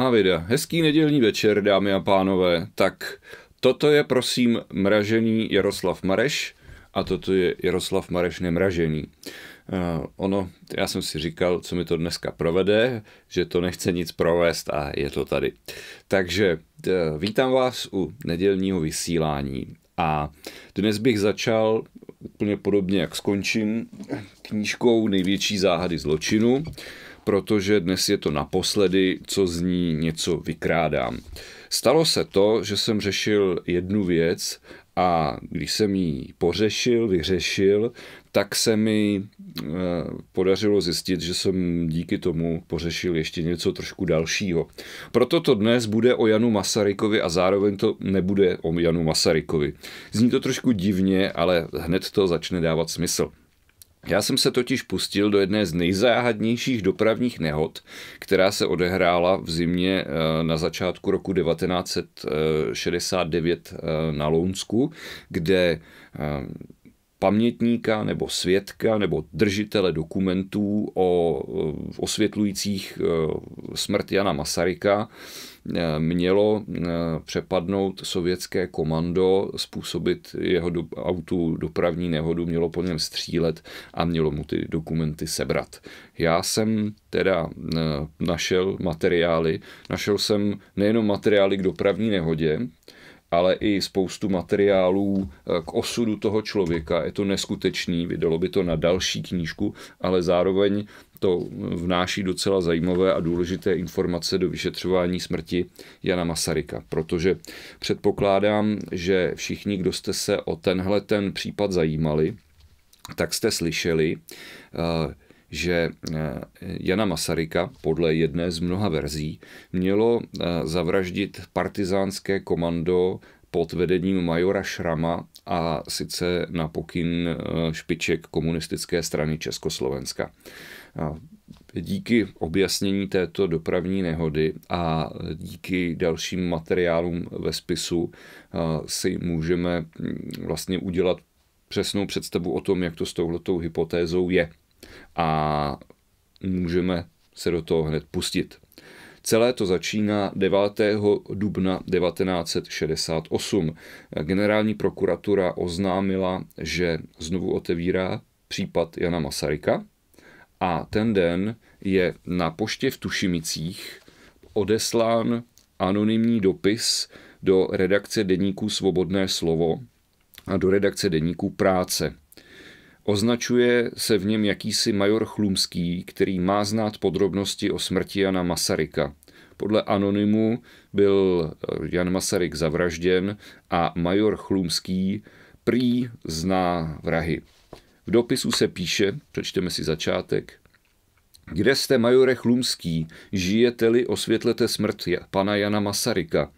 A vida. Hezký nedělní večer, dámy a pánové. Tak toto je prosím mražený Jaroslav Mareš a toto je Jaroslav Mareš nemražený. Uh, ono, já jsem si říkal, co mi to dneska provede, že to nechce nic provést a je to tady. Takže uh, vítám vás u nedělního vysílání a dnes bych začal úplně podobně, jak skončím, knížkou Největší záhady zločinu. Uh, protože dnes je to naposledy, co z ní něco vykrádám. Stalo se to, že jsem řešil jednu věc a když jsem ji pořešil, vyřešil, tak se mi e, podařilo zjistit, že jsem díky tomu pořešil ještě něco trošku dalšího. Proto to dnes bude o Janu Masarykovi a zároveň to nebude o Janu Masarykovi. Zní to trošku divně, ale hned to začne dávat smysl. Já jsem se totiž pustil do jedné z nejzáhadnějších dopravních nehod, která se odehrála v zimě eh, na začátku roku 1969 eh, eh, na Lounsku, kde pamětníka nebo svědka nebo držitele dokumentů o osvětlujících e, smrt Jana Masaryka e, mělo e, přepadnout sovětské komando, způsobit jeho do, autu dopravní nehodu, mělo po něm střílet a mělo mu ty dokumenty sebrat. Já jsem teda našel materiály, našel jsem nejenom materiály k dopravní nehodě, ale i spoustu materiálů eh, k osudu toho člověka. Je to neskutečný, vydalo by to na další knížku, ale zároveň to vnáší docela zajímavé a důležité informace do vyšetřování smrti Jana Masaryka, protože předpokládám, že všichni, kdo jste se o tenhle ten případ zajímali, tak jste slyšeli, uh, že eh, Jana Masaryka podle jedné z mnoha verzí mělo eh, zavraždit partizánské komando pod vedením majora Šrama a sice na pokyn eh, špiček komunistické strany Československa. Díky objasnění této dopravní nehody a díky dalším materiálům ve spisu si můžeme mm, vlastně udělat přesnou představu o tom, jak to s touhletou hypotézou je a můžeme se do toho hned pustit. Celé to začíná 9. dubna 1968. Generální prokuratura oznámila, že znovu otevírá případ Jana Masaryka a ten den je na poště v Tušimicích odeslán anonymní dopis do redakce deníku Svobodné slovo a do redakce deníku Práce. Označuje se v něm jakýsi major Chlumský, který má znát podrobnosti o smrti Jana Masaryka. Podle anonymu byl Jan Masaryk zavražděn a major Chlumský prý zná vrahy. V dopisu se píše, přečteme si začátek, kde jste, majore Chlumský, žijete-li, osvětlete smrt pana Jana Masaryka.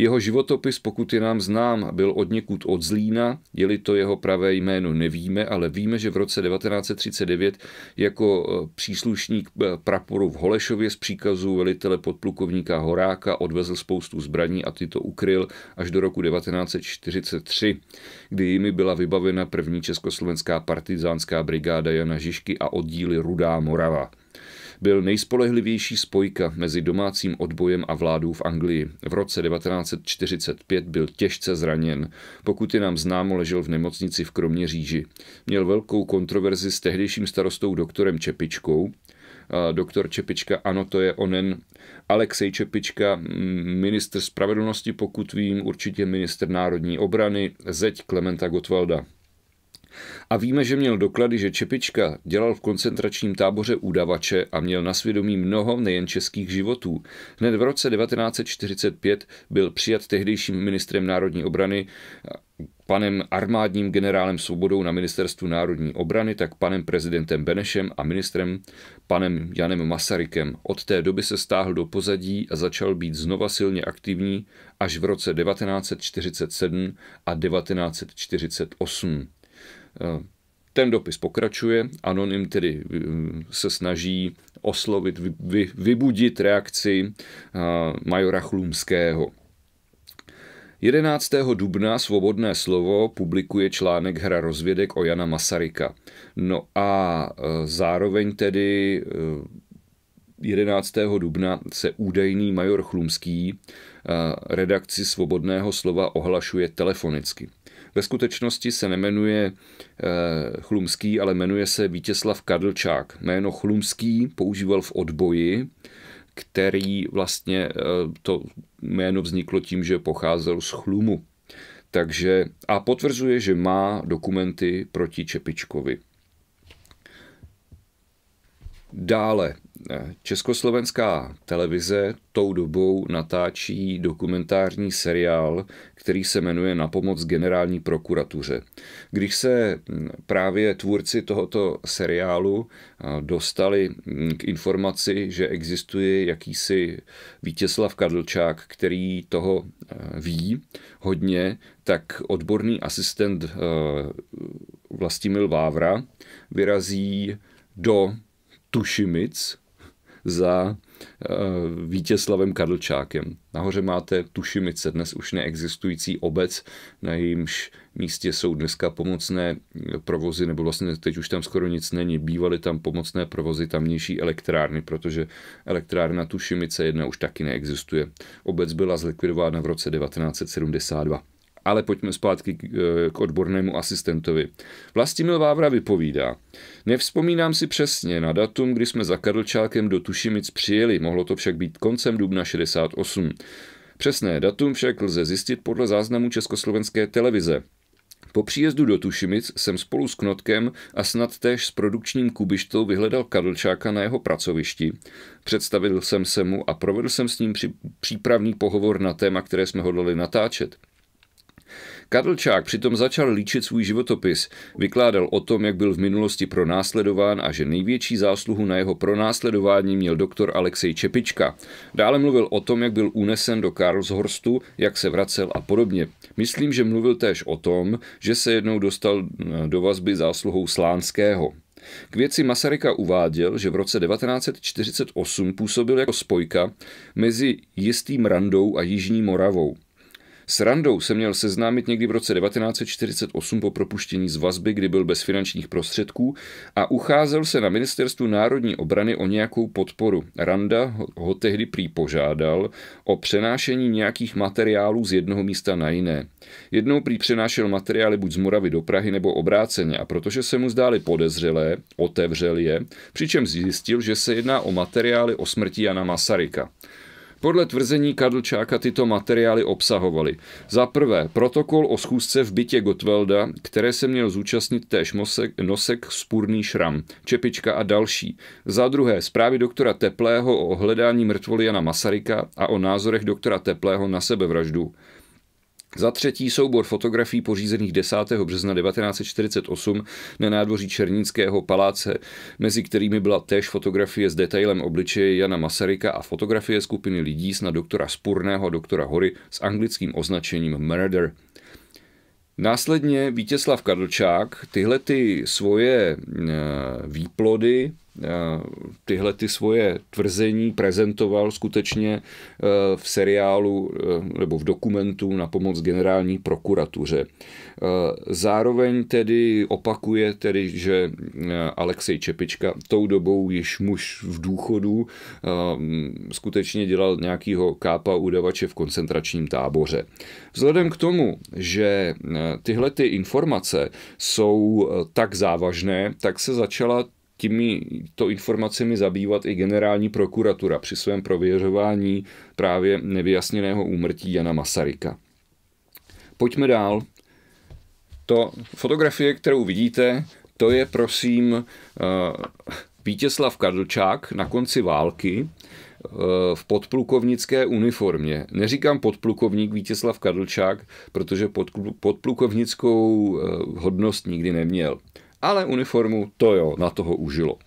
Jeho životopis, pokud je nám znám, byl od někud od Zlína, jeli to jeho pravé jméno nevíme, ale víme, že v roce 1939 jako e, příslušník e, praporu v Holešově z příkazu velitele podplukovníka Horáka odvezl spoustu zbraní a ty to ukryl až do roku 1943, kdy jimi byla vybavena první československá partizánská brigáda Jana Žižky a oddíly Rudá Morava byl nejspolehlivější spojka mezi domácím odbojem a vládou v Anglii. V roce 1945 byl těžce zraněn. Pokud je nám známo, ležel v nemocnici v Kroměříži. Měl velkou kontroverzi s tehdejším starostou doktorem Čepičkou, doktor Čepička, ano, to je onen Alexej Čepička, mm, ministr spravedlnosti, pokud vím, určitě ministr národní obrany, zeď Klementa Gottwalda. A víme, že měl doklady, že Čepička dělal v koncentračním táboře údavače a měl na svědomí mnoho nejen českých životů. Hned v roce 1945 byl přijat tehdejším ministrem národní obrany panem armádním generálem Svobodou na ministerstvu národní obrany, tak panem prezidentem Benešem a ministrem panem Janem Masarykem. Od té doby se stáhl do pozadí a začal být znova silně aktivní až v roce 1947 a 1948. Eh, ten dopis pokračuje, Anonym tedy eh, se snaží oslovit, vy, vybudit reakci eh, majora Chlumského. 11. dubna Svobodné slovo publikuje článek Hra rozvědek o Jana Masaryka. No a zároveň tedy 11. dubna se údajný major Chlumský redakci Svobodného slova ohlašuje telefonicky. Ve skutečnosti se nemenuje eh, Chlumský, ale jmenuje se Vítězslav Kadlčák. Jméno Chlumský používal v odboji, který vlastně eh, to jméno vzniklo tím, že pocházel z Chlumu. Takže a potvrzuje, že má dokumenty proti Čepičkovi. Dále Československá televize tou dobou natáčí dokumentární seriál, který se jmenuje Na pomoc generální prokuratuře. Když se právě tvůrci tohoto seriálu dostali k informaci, že existuje jakýsi Vítězslav Kadlčák, který toho e, ví hodně, tak odborný asistent e, Vlastimil Vávra vyrazí do Tušimic, za eh, Vítězslavem Karlčákem. Nahoře máte Tušimice, dnes už neexistující obec, na jejímž místě jsou dneska pomocné provozy, nebo vlastně teď už tam skoro nic není. Bývaly tam pomocné provozy tamnější elektrárny, protože elektrárna Tušimice jedna už taky neexistuje. Obec byla zlikvidována v roce 1972. Ale pojďme zpátky k, eh, k odbornému asistentovi. Vlastimil Vávra vypovídá. Nevzpomínám si přesně na datum, kdy jsme za Karlčákem do Tušimic přijeli, mohlo to však být koncem dubna 68. Přesné datum však lze zjistit podle záznamu Československé televize. Po příjezdu do Tušimic jsem spolu s Knotkem a snad též s produkčním kubištou vyhledal Kadlčáka na jeho pracovišti. Představil jsem se mu a provedl jsem s ním při, přípravný pohovor na téma, které jsme hodlali natáčet. Kadlčák přitom začal líčit svůj životopis. Vykládal o tom, jak byl v minulosti pronásledován a že největší zásluhu na jeho pronásledování měl doktor Alexej Čepička. Dále mluvil o tom, jak byl unesen do Karlshorstu, jak se vracel a podobně. Myslím, že mluvil též o tom, že se jednou dostal eh, do vazby zásluhou Slánského. K věci Masaryka uváděl, že v roce 1948 působil jako spojka mezi jistým Randou a Jižní Moravou. S Randou se měl seznámit někdy v roce 1948 po propuštění z vazby, kdy byl bez finančních prostředků a ucházel se na ministerstvu národní obrany o nějakou podporu. Randa ho tehdy prý požádal o přenášení nějakých materiálů z jednoho místa na jiné. Jednou prý přenášel materiály buď z Moravy do Prahy nebo obráceně a protože se mu zdály podezřelé, otevřel je, přičemž zjistil, že se jedná o materiály o smrti Jana Masaryka. Podle tvrzení Kadlčáka tyto materiály obsahovaly za prvé protokol o schůzce v bytě Gotwelda, které se měl zúčastnit též mosek, nosek spůrný šram, čepička a další, za druhé zprávy doktora Teplého o hledání mrtvoly Jana Masaryka a o názorech doktora Teplého na sebevraždu, za třetí soubor fotografií pořízených 10. března 1948 na nádvoří Černického paláce, mezi kterými byla též fotografie s detailem obličeje Jana Masaryka a fotografie skupiny lidí na doktora Spurného a doktora Hory s anglickým označením Murder. Následně Vítězslav Kadlčák tyhle ty svoje eh, výplody tyhle ty svoje tvrzení prezentoval skutečně e, v seriálu e, nebo v dokumentu na pomoc generální prokuratuře. E, zároveň tedy opakuje tedy, že Alexej Čepička tou dobou již muž v důchodu skutečně dělal nějakýho kápa udavače v koncentračním táboře. Vzhledem k tomu, že tyhle ty informace jsou tak závažné, tak se začala těmi to informacemi zabývat i generální prokuratura při svém prověřování právě nevyjasněného úmrtí Jana Masaryka. Pojďme dál. To fotografie, kterou vidíte, to je prosím eh, Vítězslav Kadlčák na konci války eh, v podplukovnické uniformě. Neříkám podplukovník Vítězslav Kadlčák, protože podplukovnickou eh, hodnost nikdy neměl ale uniformu to jo, na toho užilo.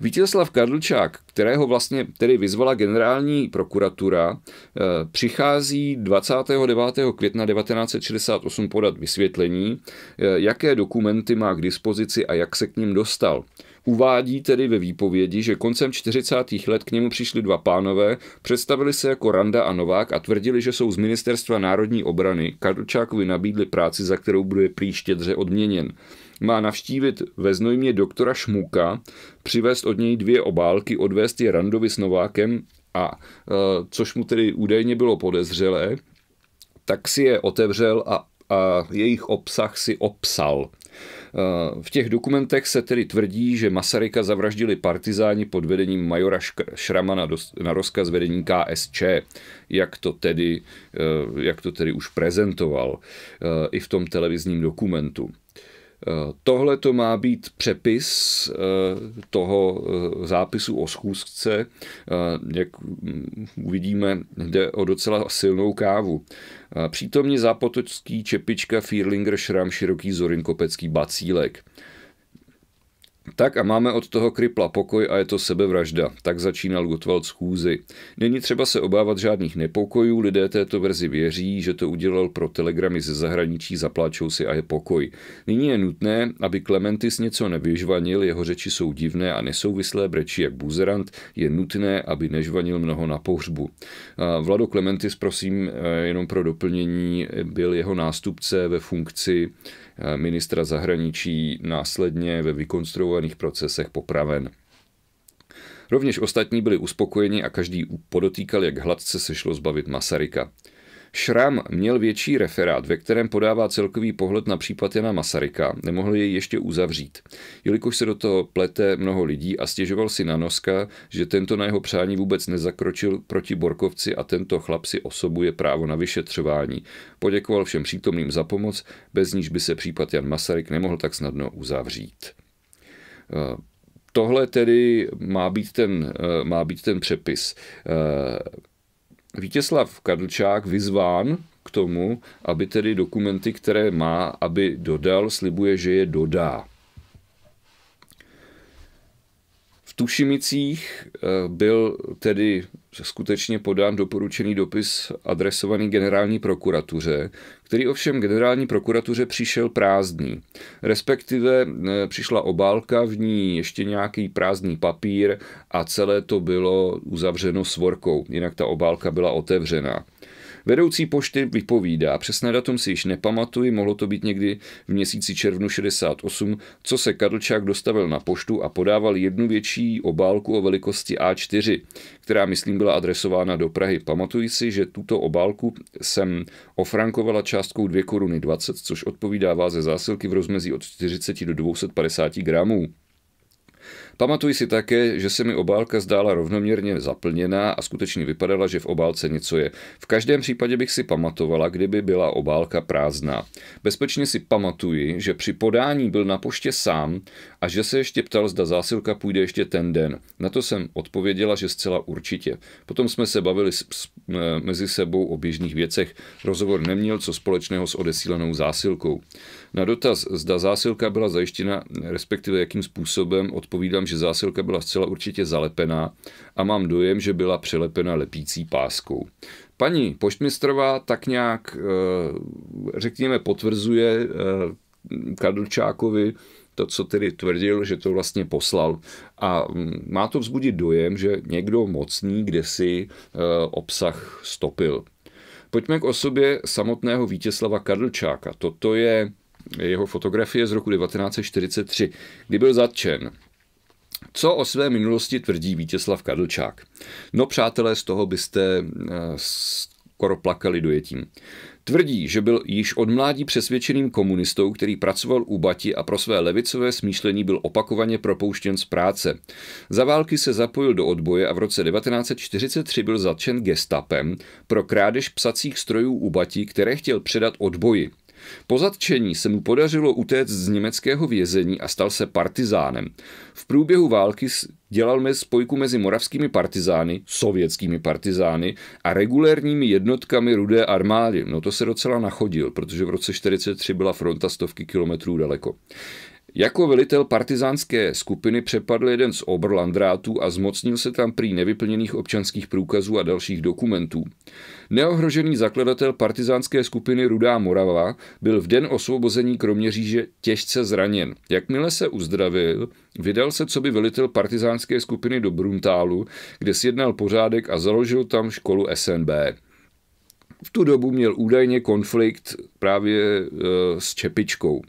Vítězslav Karlčák, kterého vlastně tedy vyzvala generální prokuratura, eh, přichází 29. května 1968 podat vysvětlení, eh, jaké dokumenty má k dispozici a jak se k ním dostal. Uvádí tedy ve výpovědi, že koncem 40. let k němu přišli dva pánové, představili se jako Randa a Novák a tvrdili, že jsou z Ministerstva národní obrany. Karlčákovi nabídli práci, za kterou bude příště dře odměněn má navštívit ve Znojmě doktora Šmuka, přivést od něj dvě obálky, odvést je Randovi s Novákem a e, což mu tedy údajně bylo podezřelé, tak si je otevřel a, a jejich obsah si obsal. E, v těch dokumentech se tedy tvrdí, že Masaryka zavraždili partizáni pod vedením majora Šrama na, dos, na rozkaz vedení KSČ, jak to, tedy, e, jak to tedy už prezentoval i v tom televizním dokumentu. Tohle to má být přepis eh, toho eh, zápisu o schůzce. Eh, jak uvidíme, jde o docela silnou kávu. Přítomně Zápotočský, Čepička, Fierlinger, Šram, Široký, Zorin, Kopecký, Bacílek. Tak a máme od toho krypla pokoj a je to sebevražda. Tak začínal Gottwald schůzi. Není třeba se obávat žádných nepokojů, lidé této verzi věří, že to udělal pro telegramy ze zahraničí, zapláčou si a je pokoj. Nyní je nutné, aby Klementis něco nevyžvanil, jeho řeči jsou divné a nesouvislé, breči jak buzerant, je nutné, aby nežvanil mnoho na pohřbu. Vlado Klementis, prosím, eh, jenom pro doplnění, byl jeho nástupce ve funkci Eh, ministra zahraničí následně ve vykonstruovaných procesech popraven. Rovněž ostatní byli uspokojeni a každý podotýkal, jak hladce se šlo zbavit Masaryka. Šram měl větší referát, ve kterém podává celkový pohled na případ Jana Masaryka, nemohl jej ještě uzavřít. Jelikož se do toho plete mnoho lidí a stěžoval si na Noska, že tento na jeho přání vůbec nezakročil proti Borkovci a tento chlap si osobuje právo na vyšetřování. Poděkoval všem přítomným za pomoc, bez níž by se případ Jan Masaryk nemohl tak snadno uzavřít. Eh, tohle tedy má být ten, eh, má být ten přepis. Eh, Vítězslav Kadlčák vyzván k tomu, aby tedy dokumenty, které má, aby dodal, slibuje, že je dodá. V Tušimicích eh, byl tedy skutečně podán doporučený dopis adresovaný generální prokuratuře, který ovšem generální prokuratuře přišel prázdný. Respektive eh, přišla obálka, v ní ještě nějaký prázdný papír a celé to bylo uzavřeno svorkou, jinak ta obálka byla otevřená. Vedoucí pošty vypovídá, přesné datum si již nepamatuji, mohlo to být někdy v měsíci červnu 68, co se Karlčák dostavil na poštu a podával jednu větší obálku o velikosti A4, která myslím byla adresována do Prahy. Pamatuji si, že tuto obálku jsem ofrankovala částkou 2 koruny 20, což odpovídá váze zásilky v rozmezí od 40 do 250 gramů. Pamatuji si také, že se mi obálka zdála rovnoměrně zaplněná a skutečně vypadala, že v obálce něco je. V každém případě bych si pamatovala, kdyby byla obálka prázdná. Bezpečně si pamatuji, že při podání byl na poště sám a že se ještě ptal, zda zásilka půjde ještě ten den. Na to jsem odpověděla, že zcela určitě. Potom jsme se bavili s, s, mezi sebou o běžných věcech. Rozhovor neměl co společného s odesílanou zásilkou. Na dotaz, zda zásilka byla zajištěna, respektive jakým způsobem, odpovídám, že zásilka byla zcela určitě zalepená a mám dojem, že byla přilepena lepící páskou. Paní poštmistrová tak nějak, eh, řekněme, potvrzuje eh, Kadlčákovi, to, co tedy tvrdil, že to vlastně poslal. A hm, má to vzbudit dojem, že někdo mocný kdesi eh, obsah stopil. Pojďme k osobě samotného Vítězslava Kadlčáka. Toto je jeho fotografie z roku 1943, kdy byl zatčen. Co o své minulosti tvrdí Vítězslav Kadlčák? No přátelé, z toho byste eh, skoro plakali dojetím. Tvrdí, že byl již od mládí přesvědčeným komunistou, který pracoval u Bati a pro své levicové smýšlení byl opakovaně propouštěn z práce. Za války se zapojil do odboje a v roce 1943 byl zatčen gestapem pro krádež psacích strojů u Bati, které chtěl předat odboji. Po zatčení se mu podařilo utéct z německého vězení a stal se partizánem. V průběhu války dělal mez spojku mezi moravskými partizány, sovětskými partizány a regulérními jednotkami rudé armády. No to se docela nachodil, protože v roce 43 byla fronta stovky kilometrů daleko. Jako velitel partizánské skupiny přepadl jeden z obrlandrátů a zmocnil se tam prý nevyplněných občanských průkazů a dalších dokumentů. Neohrožený zakladatel partizánské skupiny Rudá Morava byl v den osvobození Kroměříže těžce zraněn. Jakmile se uzdravil, vydal se co by velitel partizánské skupiny do Bruntálu, kde sjednal pořádek a založil tam školu SNB. V tu dobu měl údajně konflikt právě e, s Čepičkou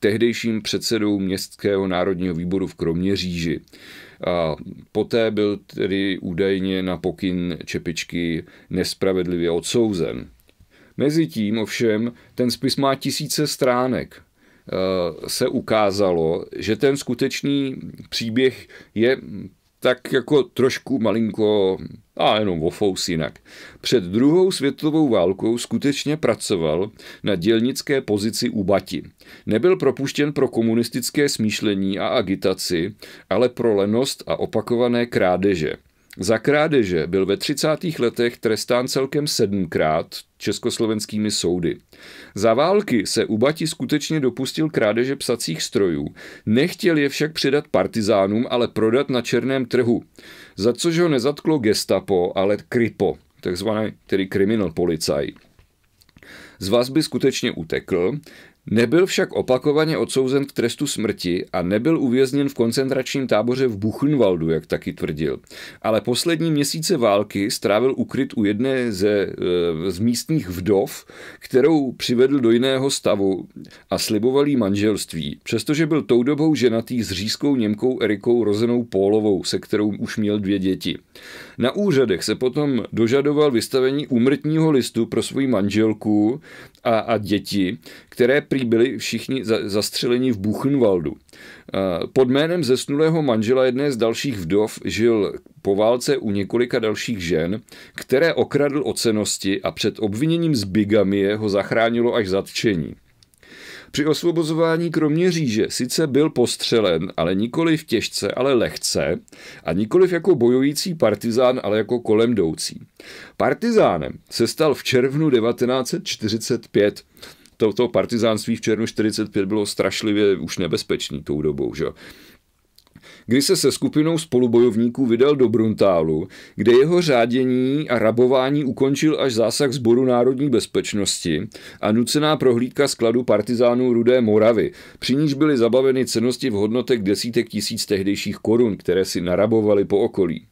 tehdejším předsedou Městského národního výboru v Kroměříži. A poté byl tedy údajně na pokyn Čepičky nespravedlivě odsouzen. Mezitím ovšem ten spis má tisíce stránek. Se ukázalo, že ten skutečný příběh je tak jako trošku malinko, a jenom o jinak. Před druhou světovou válkou skutečně pracoval na dělnické pozici u Bati. Nebyl propuštěn pro komunistické smýšlení a agitaci, ale pro lenost a opakované krádeže. Za krádeže byl ve 30. letech trestán celkem sedmkrát československými soudy. Za války se Bati skutečně dopustil krádeže psacích strojů. Nechtěl je však předat partizánům, ale prodat na černém trhu. Za což ho nezatklo gestapo, ale kripo, takzvaný tedy kriminal policaj. Z vazby skutečně utekl, Nebyl však opakovaně odsouzen k trestu smrti a nebyl uvězněn v koncentračním táboře v Buchenwaldu, jak taky tvrdil. Ale poslední měsíce války strávil ukryt u jedné ze, eh, z místních vdov, kterou přivedl do jiného stavu a sliboval jí manželství. Přestože byl tou dobou ženatý s řízkou Němkou Erikou Rozenou Pólovou, se kterou už měl dvě děti. Na úřadech se potom dožadoval vystavení úmrtního listu pro svou manželku a, a děti, které prý byli všichni za, zastřeleni v Buchenwaldu. Pod jménem zesnulého manžela jedné z dalších vdov žil po válce u několika dalších žen, které okradl o cenosti a před obviněním z bigamie ho zachránilo až zatčení. Při osvobozování Kroměříže sice byl postřelen, ale nikoli v těžce, ale lehce a nikoli jako bojující partizán, ale jako kolem jdoucí. Partizánem se stal v červnu 1945 toto partizánství v červnu 45 bylo strašlivě už nebezpečný tou dobou. Že? kdy se se skupinou spolubojovníků vydal do Bruntálu, kde jeho řádění a rabování ukončil až zásah Zboru národní bezpečnosti a nucená prohlídka skladu partizánů Rudé Moravy, při níž byly zabaveny cenosti v hodnotech desítek tisíc tehdejších korun, které si narabovali po okolí.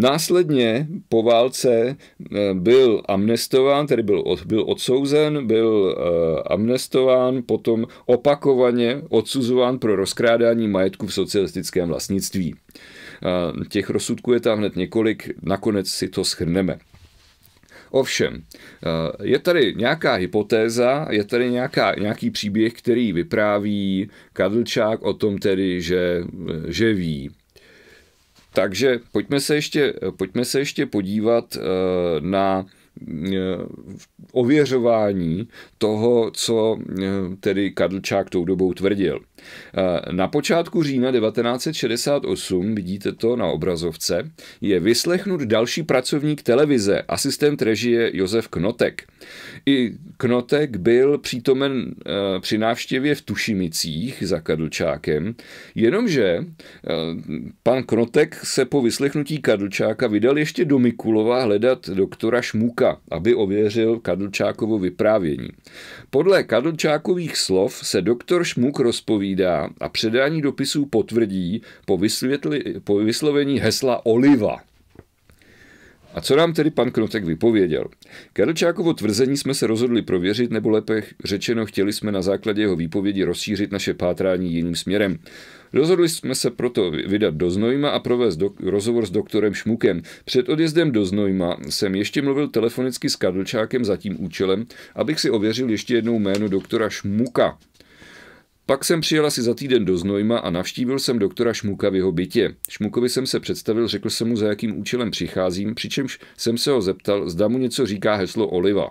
Následně po válce eh, byl amnestován, tedy byl, od, byl odsouzen, byl eh, amnestován, potom opakovaně odsuzován pro rozkrádání majetku v socialistickém vlastnictví. Eh, těch rozsudků je tam hned několik, nakonec si to schrneme. Ovšem, je tady nějaká hypotéza, je tady nějaká, nějaký příběh, který vypráví Kadlčák o tom tedy, že, že ví. Takže pojďme se ještě, pojďme se ještě podívat eh, na eh, ověřování toho, co eh, tedy Kadlčák tou dobou tvrdil. Eh, na počátku října 1968, vidíte to na obrazovce, je vyslechnut další pracovník televize, asistent režie Josef Knotek. I Knotek byl přítomen eh, při návštěvě v Tušimicích za Kadlčákem, jenomže pan Knotek se po vyslechnutí Kadlčáka vydal ještě do Mikulova hledat doktora Šmuka, aby ověřil Kadlčákovo vyprávění. Podle Kadlčákových slov se doktor Šmuk rozpovídá a předání dopisů potvrdí po, vysvětli, po vyslovení hesla Oliva. A co nám tedy pan Knotek vypověděl? Kadlčákovo tvrzení jsme se rozhodli prověřit, nebo lépe řečeno chtěli jsme na základě jeho výpovědi rozšířit naše pátrání jiným směrem. Rozhodli jsme se proto vydat do Znojma a provést do, rozhovor s doktorem Šmukem. Před odjezdem do Znojma jsem ještě mluvil telefonicky s Kadlčákem za tím účelem, abych si ověřil ještě jednou jméno doktora Šmuka. Pak jsem přijel asi za týden do Znojma a navštívil jsem doktora Šmuka v jeho bytě. Šmukovi jsem se představil, řekl jsem mu, za jakým účelem přicházím, přičemž jsem se ho zeptal, zda mu něco říká heslo Oliva.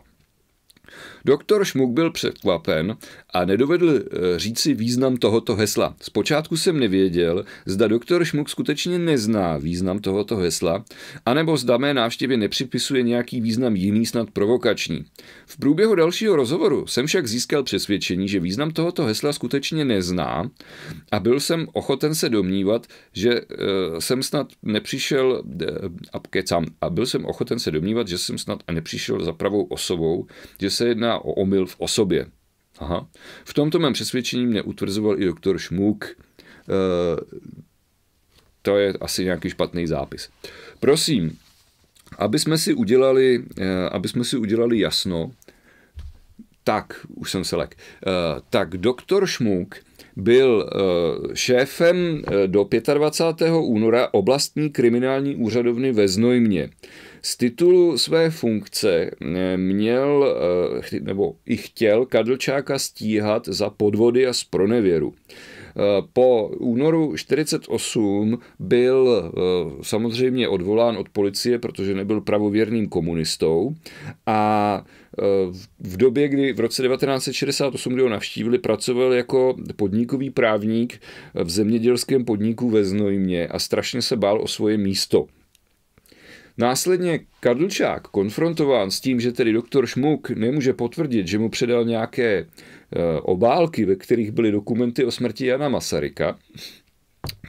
Doktor Šmuk byl překvapen a nedovedl eh, říci význam tohoto hesla. Zpočátku jsem nevěděl, zda doktor Šmuk skutečně nezná význam tohoto hesla, anebo zda mé návštěvě nepřipisuje nějaký význam jiný, snad provokační. V průběhu dalšího rozhovoru jsem však získal přesvědčení, že význam tohoto hesla skutečně nezná a byl jsem ochoten se domnívat, že eh, jsem snad nepřišel eh, a kecám, a byl jsem ochoten se domnívat, že jsem snad nepřišel za pravou osobou, že se jedná o omyl v osobě. Aha. V tomto mém přesvědčení mě utvrzoval i doktor Šmuk. E, to je asi nějaký špatný zápis. Prosím, aby jsme si udělali, e, aby jsme si udělali jasno, tak, už jsem se lek, e, tak doktor Šmuk byl e, šéfem e, do 25. února oblastní kriminální úřadovny ve Znojmě. Z titulu své funkce eh, měl eh, nebo i chtěl Kadlčáka stíhat za podvody a spronevěru. Eh, po únoru 48 byl samozřejmě odvolán od policie, protože nebyl pravověrným komunistou a v době, kdy v roce 1968, kdy ho navštívili, pracoval jako podnikový právník v zemědělském podniku ve Znojmě a strašně se bál o svoje místo. Následně Kadlčák konfrontován s tím, že tedy doktor Šmuk nemůže potvrdit, že mu předal nějaké e, obálky, ve kterých byly dokumenty o smrti Jana Masaryka,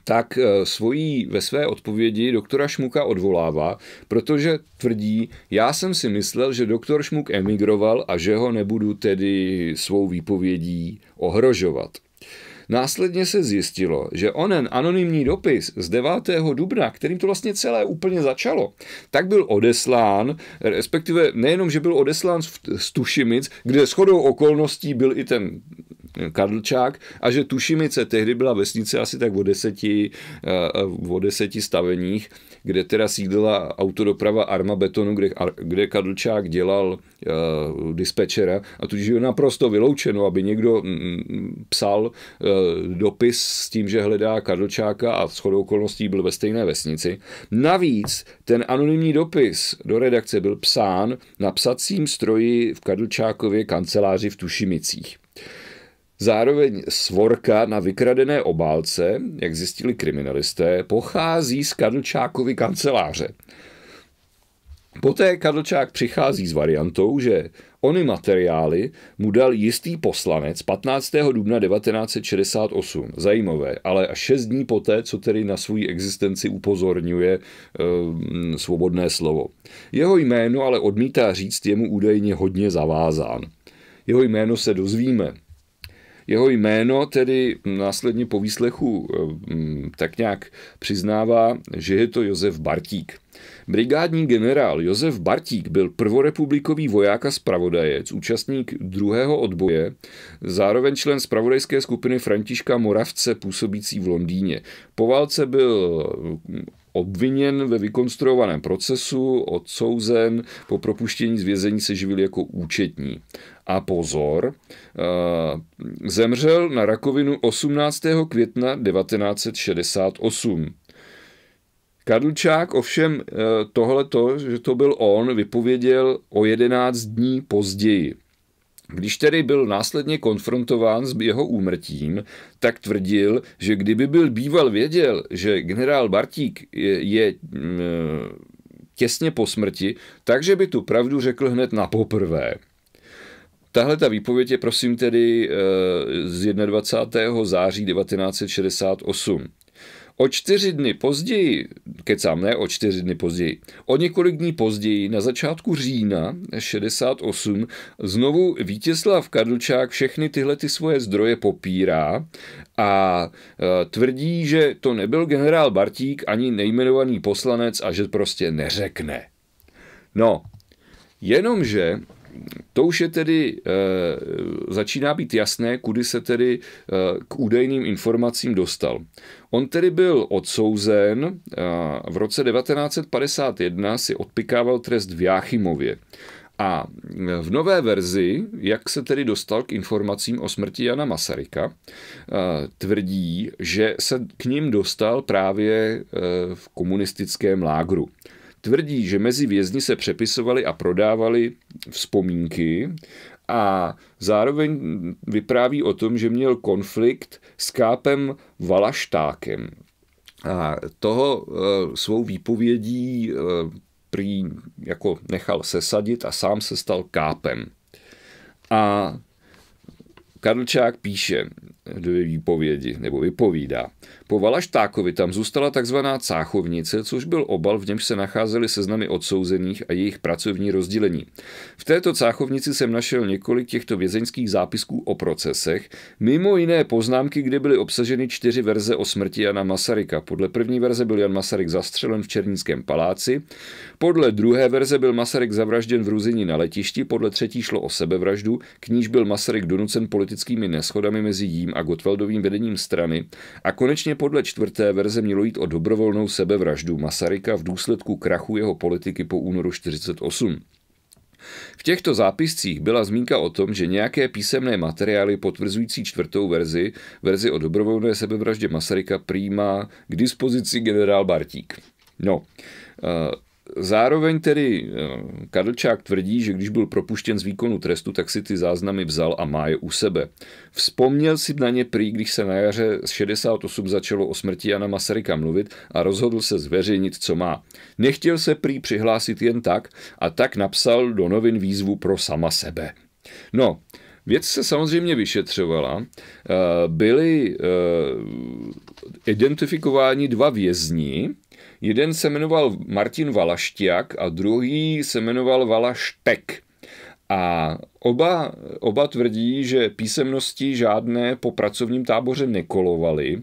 tak e, svojí, ve své odpovědi doktora Šmuka odvolává, protože tvrdí, já jsem si myslel, že doktor Šmuk emigroval a že ho nebudu tedy svou výpovědí ohrožovat. Následně se zjistilo, že onen anonymní dopis z 9. dubna, kterým to vlastně celé úplně začalo, tak byl odeslán, respektive nejenom, že byl odeslán z Tušimic, kde shodou okolností byl i ten Karlčák a že Tušimice tehdy byla vesnice asi tak o deseti, eh, eh, o deseti staveních, kde teda sídla autodoprava Arma Betonu, kde, kde Karlčák dělal uh, dispečera a tudíž je naprosto vyloučeno, aby někdo mm, mm, psal uh, dopis s tím, že hledá Karlčáka a shodou okolností byl ve stejné vesnici. Navíc ten anonymní dopis do redakce byl psán na psacím stroji v Karlčákově kanceláři v Tušimicích. Zároveň svorka na vykradené obálce, jak zjistili kriminalisté, pochází z Kadlčákovy kanceláře. Poté Kadlčák přichází s variantou, že ony materiály mu dal jistý poslanec 15. dubna 1968. Zajímavé, ale až 6 dní poté, co tedy na svou existenci upozorňuje e, svobodné slovo. Jeho jméno ale odmítá říct, je mu údajně hodně zavázán. Jeho jméno se dozvíme jeho jméno tedy následně po výslechu eh, mm, tak nějak přiznává, že je to Josef Bartík. Brigádní generál Josef Bartík byl prvorepublikový voják a spravodajec, účastník druhého odboje, zároveň člen spravodajské skupiny Františka Moravce působící v Londýně. Po válce byl mm, obviněn ve vykonstruovaném procesu, odsouzen, po propuštění z vězení se živil jako účetní. A pozor, eh, zemřel na rakovinu 18. května 1968. Kadlčák ovšem eh, tohleto, že to byl on, vypověděl o 11 dní později. Když tedy byl následně konfrontován s jeho úmrtím, tak tvrdil, že kdyby byl býval věděl, že generál Bartík je, je mm, eh, těsně po smrti, takže by tu pravdu řekl hned na poprvé. Tahle ta výpověď je prosím tedy eh, z 21. září 1968. O čtyři dny později, kecám, ne o čtyři dny později, o několik dní později, na začátku října 68, znovu Vítězslav Kadlčák všechny tyhle ty svoje zdroje popírá a eh, tvrdí, že to nebyl generál Bartík ani nejmenovaný poslanec a že prostě neřekne. No, jenomže to už je tedy, eh, začíná být jasné, kudy se tedy eh, k údajným informacím dostal. On tedy byl odsouzen, eh, v roce 1951 si odpikával trest v Jáchymově. A v nové verzi, jak se tedy dostal k informacím o smrti Jana Masaryka, tvrdí, že se k ním dostal právě v komunistickém lágru tvrdí, že mezi vězni se přepisovaly a prodávaly vzpomínky a zároveň vypráví o tom, že měl konflikt s kápem Valaštákem. A toho eh, svou výpovědí eh, prý jako nechal sesadit a sám se stal kápem. A Karlčák píše do výpovědi, nebo vypovídá. Po Valaštákovi tam zůstala tzv. cáchovnice, což byl obal, v němž se nacházely seznamy odsouzených a jejich pracovní rozdělení. V této cáchovnici jsem našel několik těchto vězeňských zápisků o procesech, mimo jiné poznámky, kde byly obsaženy čtyři verze o smrti Jana Masaryka. Podle první verze byl Jan Masaryk zastřelen v Černínském paláci, podle druhé verze byl Masaryk zavražděn v Ruzini na letišti, podle třetí šlo o sebevraždu, k níž byl Masaryk donucen politickými neschodami mezi jím a Gotwaldovým vedením strany a konečně podle čtvrté verze mělo jít o dobrovolnou sebevraždu Masaryka v důsledku krachu jeho politiky po únoru 1948. V těchto zápiscích byla zmínka o tom, že nějaké písemné materiály potvrzující čtvrtou verzi, verzi o dobrovolné sebevraždě Masaryka, přijímá k dispozici generál Bartík. No, eh, Zároveň tedy eh, Kadlčák tvrdí, že když byl propuštěn z výkonu trestu, tak si ty záznamy vzal a má je u sebe. Vzpomněl si na ně prý, když se na jaře z 68 začalo o smrti Jana Masaryka mluvit a rozhodl se zveřejnit, co má. Nechtěl se prý přihlásit jen tak a tak napsal do novin výzvu pro sama sebe. No, Věc se samozřejmě vyšetřovala. Eh, Byli eh, identifikováni dva vězni, Jeden se jmenoval Martin Valaštiak a druhý se jmenoval Valaštek. A oba, oba tvrdí, že písemnosti žádné po pracovním táboře nekolovaly.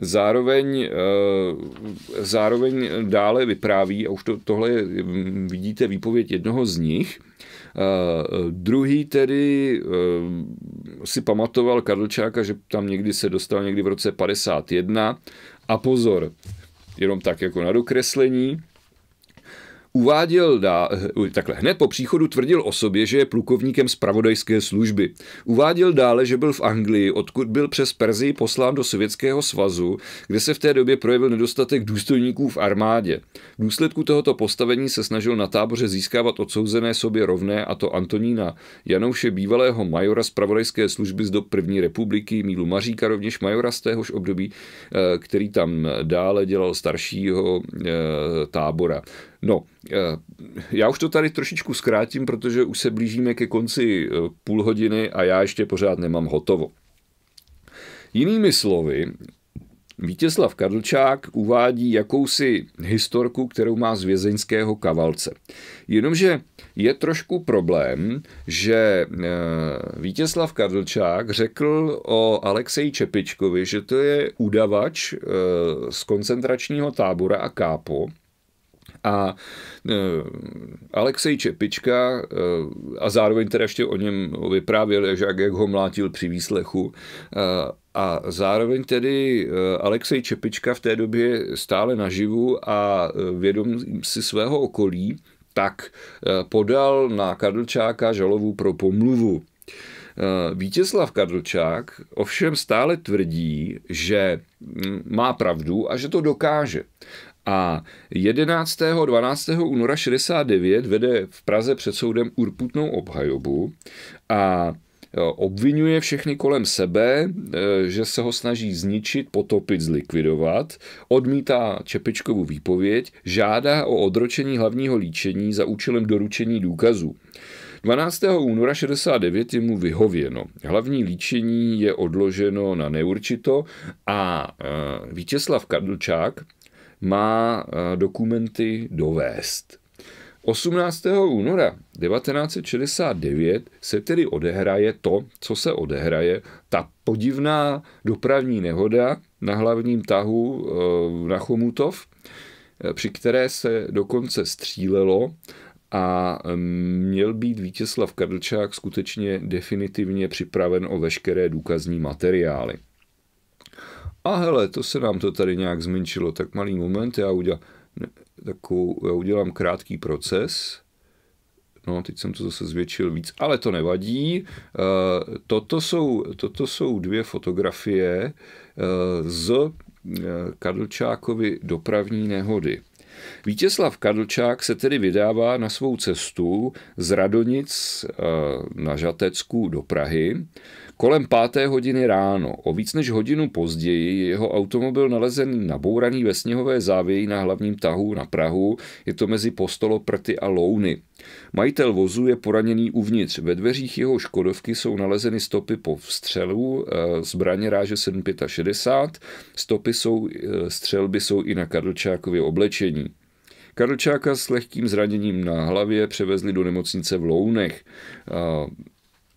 Zároveň, eh, zároveň dále vypráví, a už to, tohle vidíte výpověď jednoho z nich, Uh, druhý tedy uh, si pamatoval Karlčáka, že tam někdy se dostal někdy v roce 51 a pozor, jenom tak jako na dokreslení. Uváděl dá, eh, takhle, hned po příchodu tvrdil o sobě, že je plukovníkem zpravodajské služby. Uváděl dále, že byl v Anglii, odkud byl přes Perzii poslán do Sovětského svazu, kde se v té době projevil nedostatek důstojníků v armádě. V důsledku tohoto postavení se snažil na táboře získávat odsouzené sobě rovné, a to Antonína Janouše, bývalého majora zpravodajské služby z do první republiky, Mílu Maříka, rovněž majora z téhož období, eh, který tam dále dělal staršího eh, tábora. No, eh, já už to tady trošičku zkrátím, protože už se blížíme ke konci eh, půl hodiny a já ještě pořád nemám hotovo. Jinými slovy, Vítězslav Karlčák uvádí jakousi historku, kterou má z vězeňského kavalce. Jenomže je trošku problém, že eh, Vítězslav Karlčák řekl o Alexeji Čepičkovi, že to je udavač z koncentračního tábora a kápo, a e, Alexej Čepička e, a zároveň teda ještě o něm vyprávěl že jak ho mlátil při výslechu e, a zároveň tedy Alexej Čepička v té době stále naživu a vědom si svého okolí, tak podal na Kadlčáka žalovu pro pomluvu. Vítězslav Kadlčák ovšem stále tvrdí, že má pravdu a že to dokáže. A 11. 12. února 69 vede v Praze před soudem urputnou obhajobu a e, obvinuje všechny kolem sebe, e, že se ho snaží zničit, potopit, zlikvidovat, odmítá Čepičkovu výpověď, žádá o odročení hlavního líčení za účelem doručení důkazů. 12. února 69 je mu vyhověno. Hlavní líčení je odloženo na neurčito a e, Vítězslav Kadlčák, má eh, dokumenty dovést. 18. února 1969 se tedy odehraje to, co se odehraje, ta podivná dopravní nehoda na hlavním tahu eh, na Chomutov, eh, při které se dokonce střílelo a mm, měl být Vítězslav Kadlčák skutečně definitivně připraven o veškeré důkazní materiály a hele, to se nám to tady nějak zmenšilo, tak malý moment, já udělám, takovou, já udělám krátký proces, No, teď jsem to zase zvětšil víc, ale to nevadí. Eh, toto jsou, toto jsou dvě fotografie eh, z eh, Kadlčákovi dopravní nehody. Vítězslav Kadlčák se tedy vydává na svou cestu z Radonic na Žatecku do Prahy. Kolem páté hodiny ráno, o víc než hodinu později, je jeho automobil nalezen nabouraný ve sněhové závěji na hlavním tahu na Prahu, je to mezi postoloprty a louny. Majitel vozu je poraněný uvnitř. Ve dveřích jeho Škodovky jsou nalezeny stopy po vstřelu eh, zbraně ráže 765, stopy jsou, eh, střelby jsou i na Karlčákově oblečení. Karlčáka s lehkým zraněním na hlavě převezli do nemocnice v Lounech. Eh,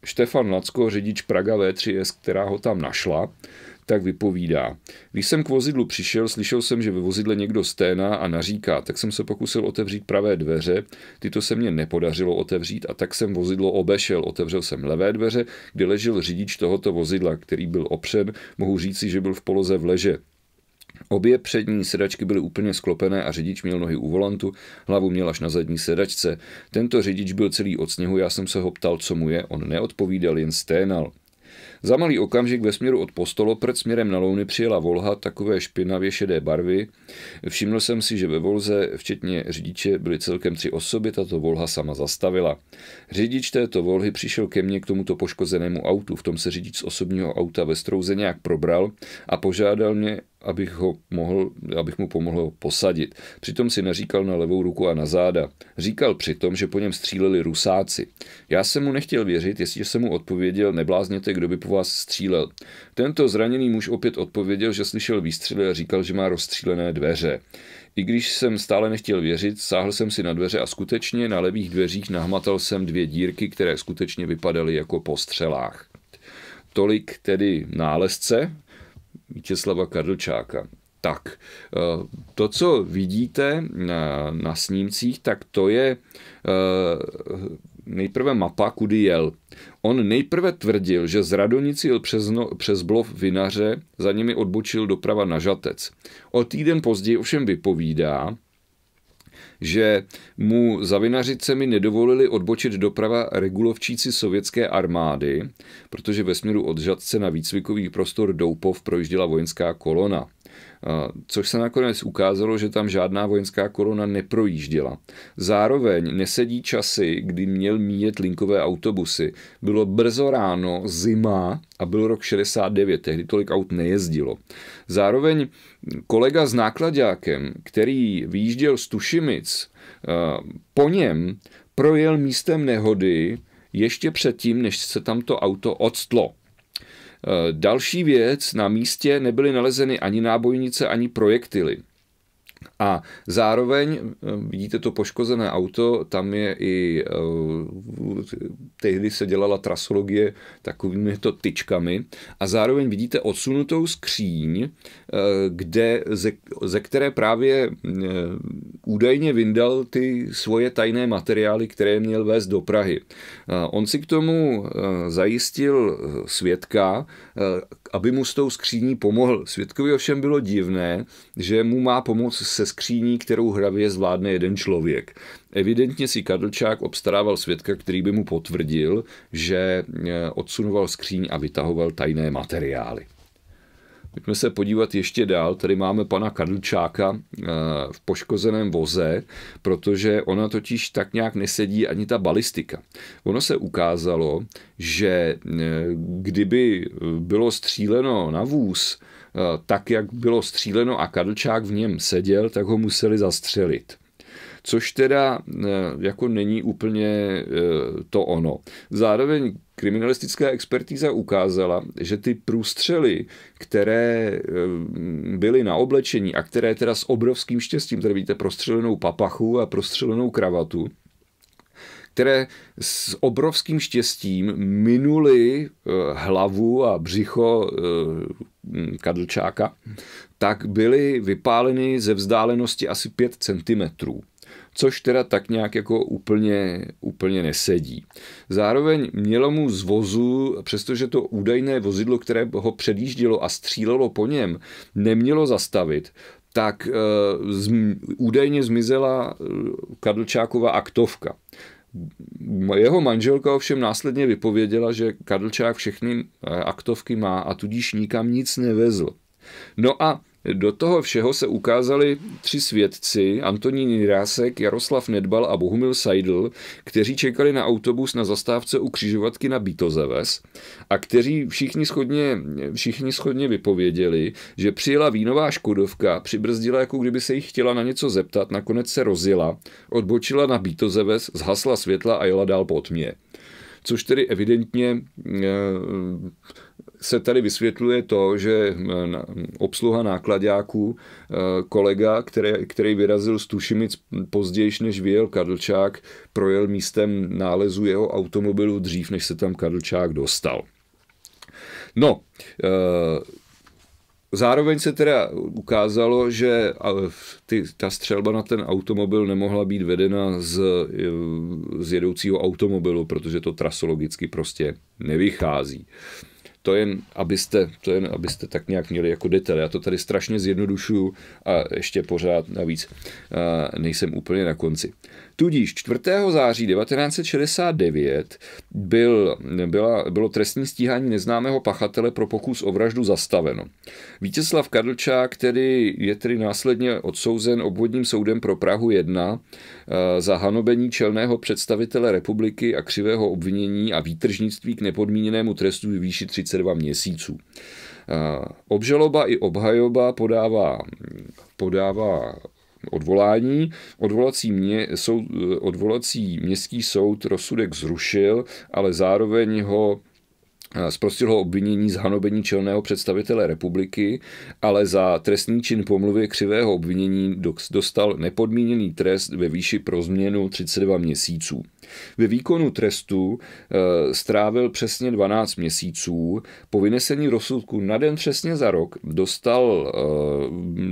Štefan Lacko, řidič Praga V3S, která ho tam našla, tak vypovídá. Když jsem k vozidlu přišel, slyšel jsem, že ve vozidle někdo sténá a naříká, tak jsem se pokusil otevřít pravé dveře, tyto se mě nepodařilo otevřít a tak jsem vozidlo obešel. Otevřel jsem levé dveře, kde ležel řidič tohoto vozidla, který byl opřen, mohu říci, že byl v poloze v leže. Obě přední sedačky byly úplně sklopené a řidič měl nohy u volantu, hlavu měl až na zadní sedačce. Tento řidič byl celý od sněhu, já jsem se ho ptal, co mu je, on neodpovídal, jen sténal. Za malý okamžik ve směru od před směrem na Louny přijela Volha takové špinavě šedé barvy. Všiml jsem si, že ve Volze, včetně řidiče, byly celkem tři osoby, tato Volha sama zastavila. Řidič této Volhy přišel ke mně k tomuto poškozenému autu, v tom se řidič z osobního auta ve strouze nějak probral a požádal mě, abych, ho mohl, abych mu pomohl ho posadit. Přitom si neříkal na levou ruku a na záda. Říkal přitom, že po něm stříleli rusáci. Já jsem mu nechtěl věřit, jestliže jsem mu odpověděl, neblázněte, kdo by po vás střílel. Tento zraněný muž opět odpověděl, že slyšel výstřely a říkal, že má rozstřílené dveře. I když jsem stále nechtěl věřit, sáhl jsem si na dveře a skutečně na levých dveřích nahmatal jsem dvě dírky, které skutečně vypadaly jako po střelách. Tolik tedy nálezce Vítězslava Karlčáka. Tak, eh, to, co vidíte na, na snímcích, tak to je eh, nejprve mapa, kudy jel. On nejprve tvrdil, že z Radonici jel přes, no, přes blov Vinaře, za nimi odbočil doprava na Žatec. O týden později ovšem vypovídá, že mu mi nedovolili odbočit doprava regulovčíci sovětské armády, protože ve směru od Žadce na výcvikový prostor Doupov projížděla vojenská kolona což se nakonec ukázalo, že tam žádná vojenská korona neprojížděla. Zároveň nesedí časy, kdy měl míjet linkové autobusy. Bylo brzo ráno, zima a byl rok 69, tehdy tolik aut nejezdilo. Zároveň kolega s nákladákem, který výjížděl z Tušimic, eh, po něm projel místem nehody ještě předtím, než se tam to auto odstlo. Eh, další věc, na místě nebyly nalezeny ani nábojnice, ani projektily. A zároveň eh, vidíte to poškozené auto, tam je i, eh, tehdy se dělala trasologie takovými to tyčkami a zároveň vidíte odsunutou skříň, eh, kde, ze, ze které právě údajně vyndal ty svoje tajné materiály, které měl vést do Prahy. On si k tomu zajistil svědka, aby mu s tou skříní pomohl. Svědkovi ovšem bylo divné, že mu má pomoct se skříní, kterou hravě zvládne jeden člověk. Evidentně si Kadlčák obstarával svědka, který by mu potvrdil, že e, odsunoval skříň a vytahoval tajné materiály. Pojďme se podívat ještě dál. Tady máme pana Kadlčáka e, v poškozeném voze, protože ona totiž tak nějak nesedí ani ta balistika. Ono se ukázalo, že e, kdyby bylo stříleno na vůz, Eh, tak jak bylo stříleno a Kadlčák v něm seděl, tak ho museli zastřelit což teda eh, jako není úplně eh, to ono. Zároveň kriminalistická expertíza ukázala, že ty průstřely, které byly na oblečení a které teda s obrovským štěstím, tady vidíte prostřelenou papachu a prostřelenou kravatu, které s obrovským štěstím minuli eh, hlavu a břicho eh, kadlčáka, tak byly vypáleny ze vzdálenosti asi 5 cm což teda tak nějak jako úplně, úplně nesedí. Zároveň mělo mu z vozu, přestože to údajné vozidlo, které ho předjíždělo a střílelo po něm, nemělo zastavit, tak e, eh, z, údajně zmizela Kadlčáková aktovka. Jeho manželka ovšem následně vypověděla, že Karlčák všechny eh, aktovky má a tudíž nikam nic nevezl. No a do toho všeho se ukázali tři svědci, Antonín Rásek, Jaroslav Nedbal a Bohumil Seidl, kteří čekali na autobus na zastávce u křižovatky na Bítozeves a kteří všichni schodně, všichni schodně vypověděli, že přijela vínová Škodovka, přibrzdila jako kdyby se jich chtěla na něco zeptat, nakonec se rozjela, odbočila na Bítozeves, zhasla světla a jela dál po tmě což tedy evidentně eh, se tady vysvětluje to, že eh, obsluha nákladňáků, eh, kolega, který, který vyrazil z Tušimic později, než vyjel Kadlčák, projel místem nálezu jeho automobilu dřív, než se tam Kadlčák dostal. No, eh, Zároveň se teda ukázalo, že ty, ta střelba na ten automobil nemohla být vedena z, z jedoucího automobilu, protože to trasologicky prostě nevychází. Uh, to jen, abyste, to jen, abyste tak nějak měli jako detail. Já to tady strašně zjednodušuju a ještě pořád navíc nejsem úplně na konci. Tudíž 4. září 1969 byl, byla, bylo trestní stíhání neznámého pachatele pro pokus o vraždu zastaveno. Vítězslav Kadlčák, který je tedy následně odsouzen obvodním soudem pro Prahu 1 eh, za hanobení čelného představitele republiky a křivého obvinění a výtržnictví k nepodmíněnému trestu výši 32 měsíců. Eh, obžaloba i obhajoba podává, podává odvolání. Odvolací, mě, soud, odvolací městský soud rozsudek zrušil, ale zároveň ho Eh, zprostil ho obvinění z hanobení čelného představitele republiky, ale za trestný čin pomluvy křivého obvinění dostal nepodmíněný trest ve výši pro změnu 32 měsíců. Ve výkonu trestu e, strávil přesně 12 měsíců. Po vynesení rozsudku na den přesně za rok dostal,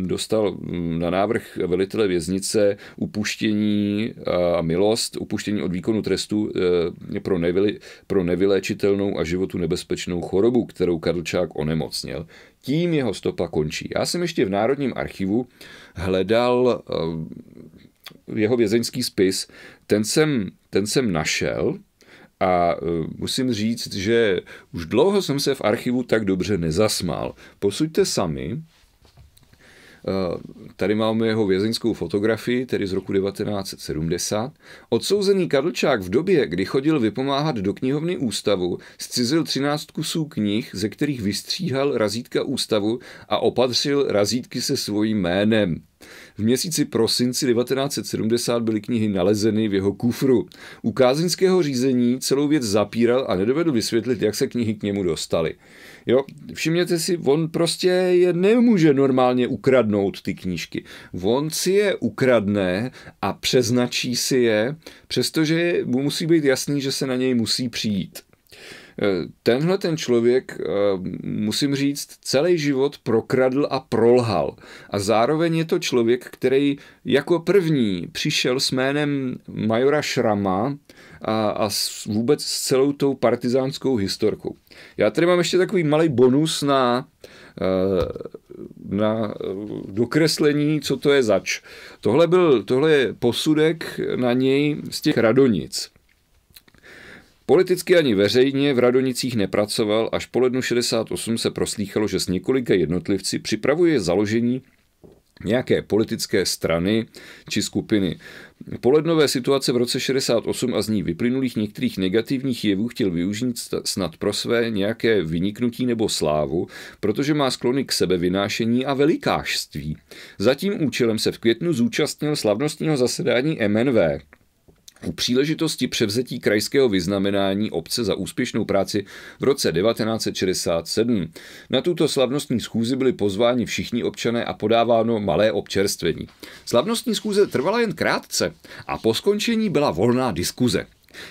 e, dostal mm, na návrh velitele věznice upuštění a milost, upuštění od výkonu trestu e, pro, nevy, pro nevyléčitelnou a životu nebezpečnou chorobu, kterou Karlčák onemocnil. Tím jeho stopa končí. Já jsem ještě v Národním archivu hledal eh, jeho vězeňský spis. Ten jsem, ten jsem našel, a eh, musím říct, že už dlouho jsem se v archivu tak dobře nezasmál. Posuďte sami, Eh, tady máme jeho vězeňskou fotografii, tedy z roku 1970. Odsouzený Karlčák v době, kdy chodil vypomáhat do knihovny ústavu, zcizil 13 kusů knih, ze kterých vystříhal razítka ústavu a opatřil razítky se svým jménem. V měsíci prosinci 1970 byly knihy nalezeny v jeho kufru. U kázinského řízení celou věc zapíral a nedovedl vysvětlit, jak se knihy k němu dostaly. Jo, všimněte si, on prostě je nemůže normálně ukradnout ty knížky. On si je ukradne a přeznačí si je, přestože mu musí být jasný, že se na něj musí přijít. Eh, tenhle ten člověk, eh, musím říct, celý život prokradl a prolhal. A zároveň je to člověk, který jako první přišel s jménem Majora Šrama a, a vůbec s celou tou partizánskou historkou. Já tady mám ještě takový malý bonus na, eh, na dokreslení, co to je zač. Tohle byl tohle je posudek na něj z těch radonic. Politicky ani veřejně v Radonicích nepracoval, až po lednu 68 se proslýchalo, že s několika jednotlivci připravuje založení nějaké politické strany či skupiny. Polednové situace v roce 68 a z ní vyplynulých některých negativních jevů chtěl využít snad pro své nějaké vyniknutí nebo slávu, protože má sklony k sebevynášení a velikářství. Za tím účelem se v květnu zúčastnil slavnostního zasedání MNV, u příležitosti převzetí krajského vyznamenání obce za úspěšnou práci v roce 1967. Na tuto slavnostní schůzi byli pozváni všichni občané a podáváno malé občerstvení. Slavnostní schůze trvala jen krátce a po skončení byla volná diskuze.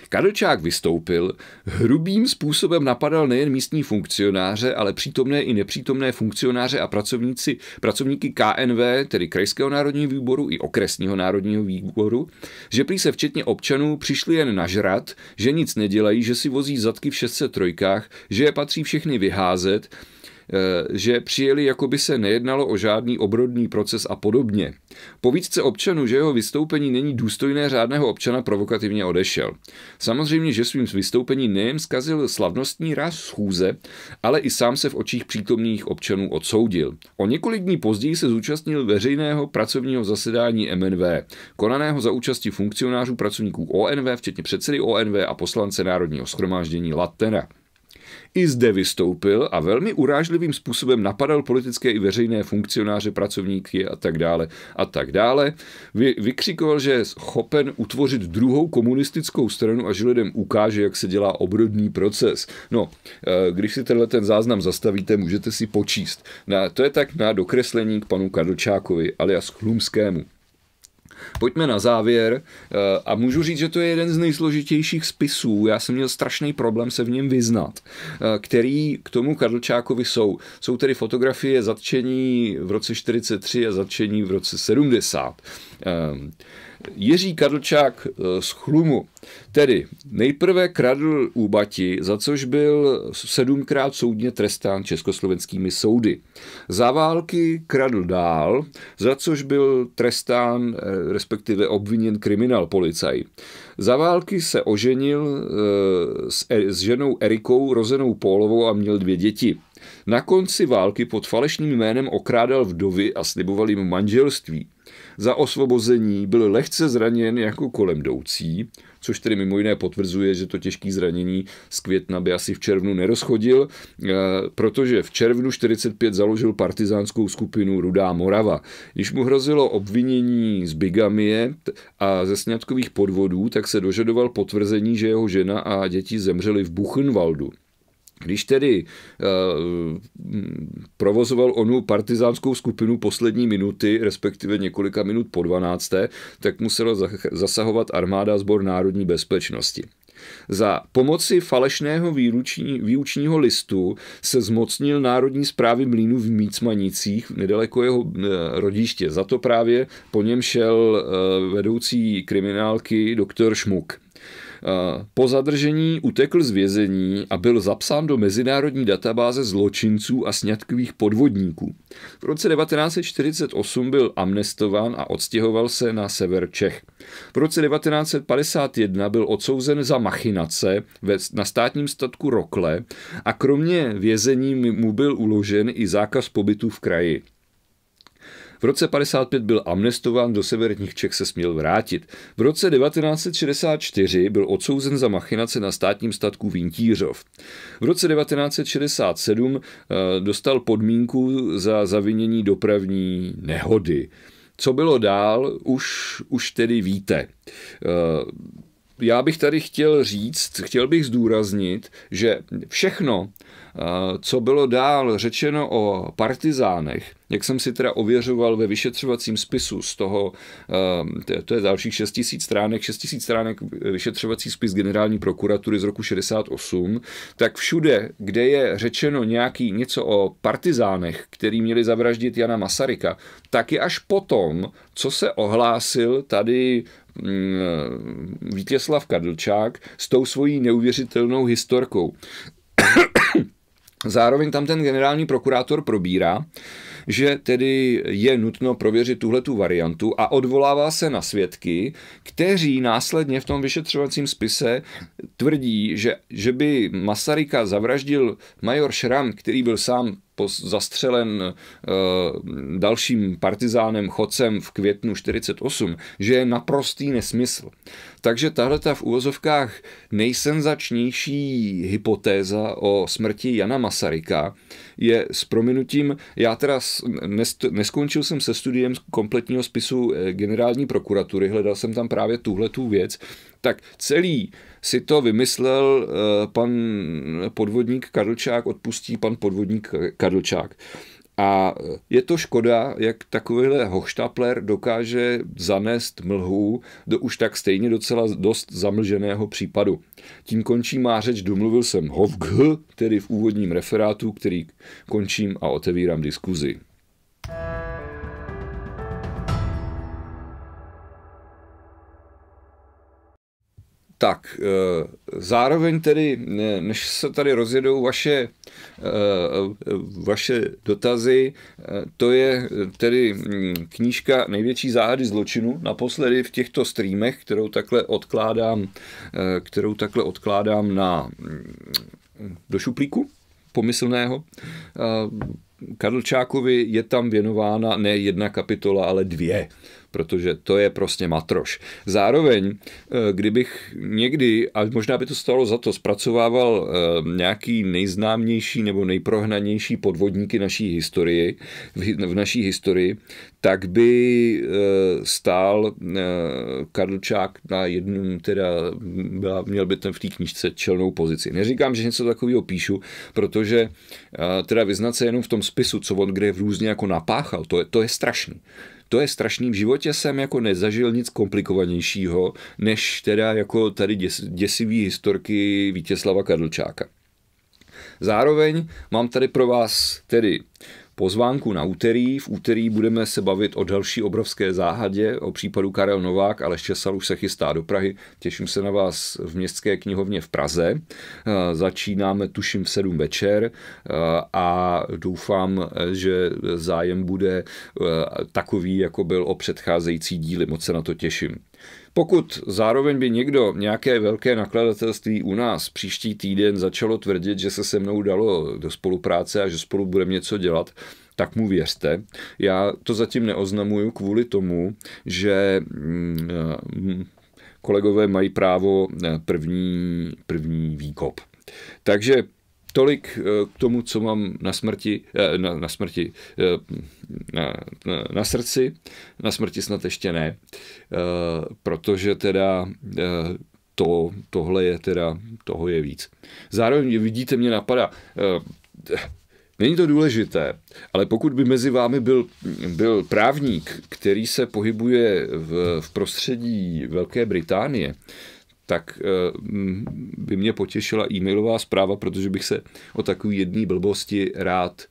Kadlčák vystoupil, hrubým způsobem napadal nejen místní funkcionáře, ale přítomné i nepřítomné funkcionáře a pracovníci, pracovníky KNV, tedy Krajského národního výboru i Okresního národního výboru, že prý se včetně občanů přišli jen nažrat, že nic nedělají, že si vozí zadky v 603, že je patří všechny vyházet, Eh, že přijeli, jako by se nejednalo o žádný obrodný proces a podobně. více občanů, že jeho vystoupení není důstojné řádného občana, provokativně odešel. Samozřejmě, že svým vystoupení nejen zkazil slavnostní ráz schůze, ale i sám se v očích přítomných občanů odsoudil. O několik dní později se zúčastnil veřejného pracovního zasedání MNV, konaného za účasti funkcionářů pracovníků ONV, včetně předsedy ONV a poslance Národního schromáždění Latena. I zde vystoupil a velmi urážlivým způsobem napadal politické i veřejné funkcionáře, pracovníky a tak dále a tak dále. Vy, vykřikoval, že je schopen utvořit druhou komunistickou stranu a že lidem ukáže, jak se dělá obrodný proces. No, eh, když si tenhle ten záznam zastavíte, můžete si počíst. Na, to je tak na dokreslení k panu Kadlčákovi alias Chlumskému pojďme na závěr. Eh, a můžu říct, že to je jeden z nejsložitějších spisů. Já jsem měl strašný problém se v něm vyznat, eh, který k tomu Karlčákovi jsou. Jsou tedy fotografie zatčení v roce 43 a zatčení v roce 70. Jiří Kadlčák eh, z Chlumu. Tedy nejprve kradl úbati, za což byl sedmkrát soudně trestán československými soudy. Za války kradl dál, za což byl trestán, eh, respektive obviněn kriminál policaj. Za války se oženil eh, s, e-, s ženou Erikou, rozenou Pólovou a měl dvě děti. Na konci války pod falešným jménem okrádal vdovy a sliboval jim manželství za osvobození byl lehce zraněn jako kolem jdoucí, což tedy mimo jiné potvrzuje, že to těžké zranění z května by asi v červnu nerozchodil, eh, protože v červnu 45 založil partizánskou skupinu Rudá Morava. Když mu hrozilo obvinění z bigamie a ze sňatkových podvodů, tak se dožadoval potvrzení, že jeho žena a děti zemřeli v Buchenwaldu. Když tedy eh, provozoval onu partizánskou skupinu poslední minuty, respektive několika minut po 12., tak musela zasahovat armáda sbor národní bezpečnosti. Za pomoci falešného výruční, výučního listu se zmocnil Národní zprávy mlínu v Mícmanicích, nedaleko jeho eh, rodiště. Za to právě po něm šel eh, vedoucí kriminálky doktor Šmuk. Po zadržení utekl z vězení a byl zapsán do mezinárodní databáze zločinců a sňatkových podvodníků. V roce 1948 byl amnestován a odstěhoval se na sever Čech. V roce 1951 byl odsouzen za machinace na státním statku Rokle a kromě vězení mu byl uložen i zákaz pobytu v kraji. V roce 55 byl amnestován, do severních Čech se směl vrátit. V roce 1964 byl odsouzen za machinace na státním statku Vintířov. V roce 1967 eh, dostal podmínku za zavinění dopravní nehody. Co bylo dál, už, už tedy víte eh, já bych tady chtěl říct, chtěl bych zdůraznit, že všechno, eh, co bylo dál řečeno o partizánech, jak jsem si teda ověřoval ve vyšetřovacím spisu z toho, ehm, to je dalších 6 tisíc stránek, 6 tisíc stránek vyšetřovací spis generální prokuratury z roku 68, tak všude, kde je řečeno nějaký něco o partizánech, který měli zavraždit Jana Masaryka, tak je až potom, co se ohlásil tady mm, eh, Vítězslav Kadlčák s tou svojí neuvěřitelnou historkou. Zároveň tam ten generální prokurátor probírá, že tedy je nutno prověřit tuhletu variantu a odvolává se na svědky, kteří následně v tom vyšetřovacím spise tvrdí, že, že by Masaryka zavraždil major Šram, který byl sám zastřelen e, dalším partizánem chodcem v květnu 48, že je naprostý nesmysl. Takže tahle ta v úvozovkách nejsenzačnější hypotéza o smrti Jana Masaryka je s prominutím, já teda neskončil jsem se studiem kompletního spisu eh, generální prokuratury, hledal jsem tam právě tuhle tu věc, tak celý si to vymyslel eh, pan podvodník Karlčák, odpustí pan podvodník Karlčák. A je to škoda, jak takovýhle hochštapler dokáže zanést mlhů do už tak stejně docela dost zamlženého případu. Tím končí má řeč, domluvil jsem Hovgh, tedy v úvodním referátu, který končím a otevírám diskuzi. thank you Tak, eh, zároveň tedy, než se tady rozjedou vaše, eh, vaše dotazy, eh, to je tedy hm, knížka Největší záhady zločinu, naposledy v těchto streamech, kterou takhle odkládám, kterou takhle odkládám na, hm, do šuplíku pomyslného. Karlčákovi je tam věnována ne jedna kapitola, ale dvě protože to je prostě matroš. Zároveň, eh, kdybych někdy, a možná by to stalo za to, zpracovával eh, nějaký nejznámější nebo nejprohnanější podvodníky naší historii, v naší historii, tak by eh, stál Karlčák na jednom, teda byla, měl by ten v té knižce čelnou pozici. Neříkám, že něco takového píšu, protože teda vyznat se jenom v tom spisu, co on kde různě jako napáchal, to je, to je strašný to je strašný. V životě jsem jako nezažil nic komplikovanějšího, než teda jako tady děs, děsivý historky Vítězslava Kadlčáka. Zároveň mám tady pro vás tedy pozvánku na úterý. V úterý budeme se bavit o další obrovské záhadě, o případu Karel Novák, ale Česal už se chystá do Prahy. Těším se na vás v městské knihovně v Praze. Eh, začínáme tuším v 7 večer eh, a doufám, že zájem bude eh, takový, jako byl o předcházející díly. Moc se na to těším. Pokud zároveň by někdo, nějaké velké nakladatelství u nás příští týden začalo tvrdit, že se se mnou dalo do spolupráce a že spolu budeme něco dělat, tak mu věřte. Já to zatím neoznamuju kvůli tomu, že mm, eh, kolegové mají právo první, první výkop. Takže tolik eh, k tomu, co mám na smrti, eh, na, na smrti, eh, na, na, na srdci, na smrti snad ještě ne, protože teda to, tohle je teda, toho je víc. Zároveň vidíte, mě napadá, Není to důležité, ale pokud by mezi vámi byl, byl právník, který se pohybuje v, v prostředí Velké Británie, tak eh, by mě potěšila e-mailová zpráva, protože bych se o takové jedné blbosti rád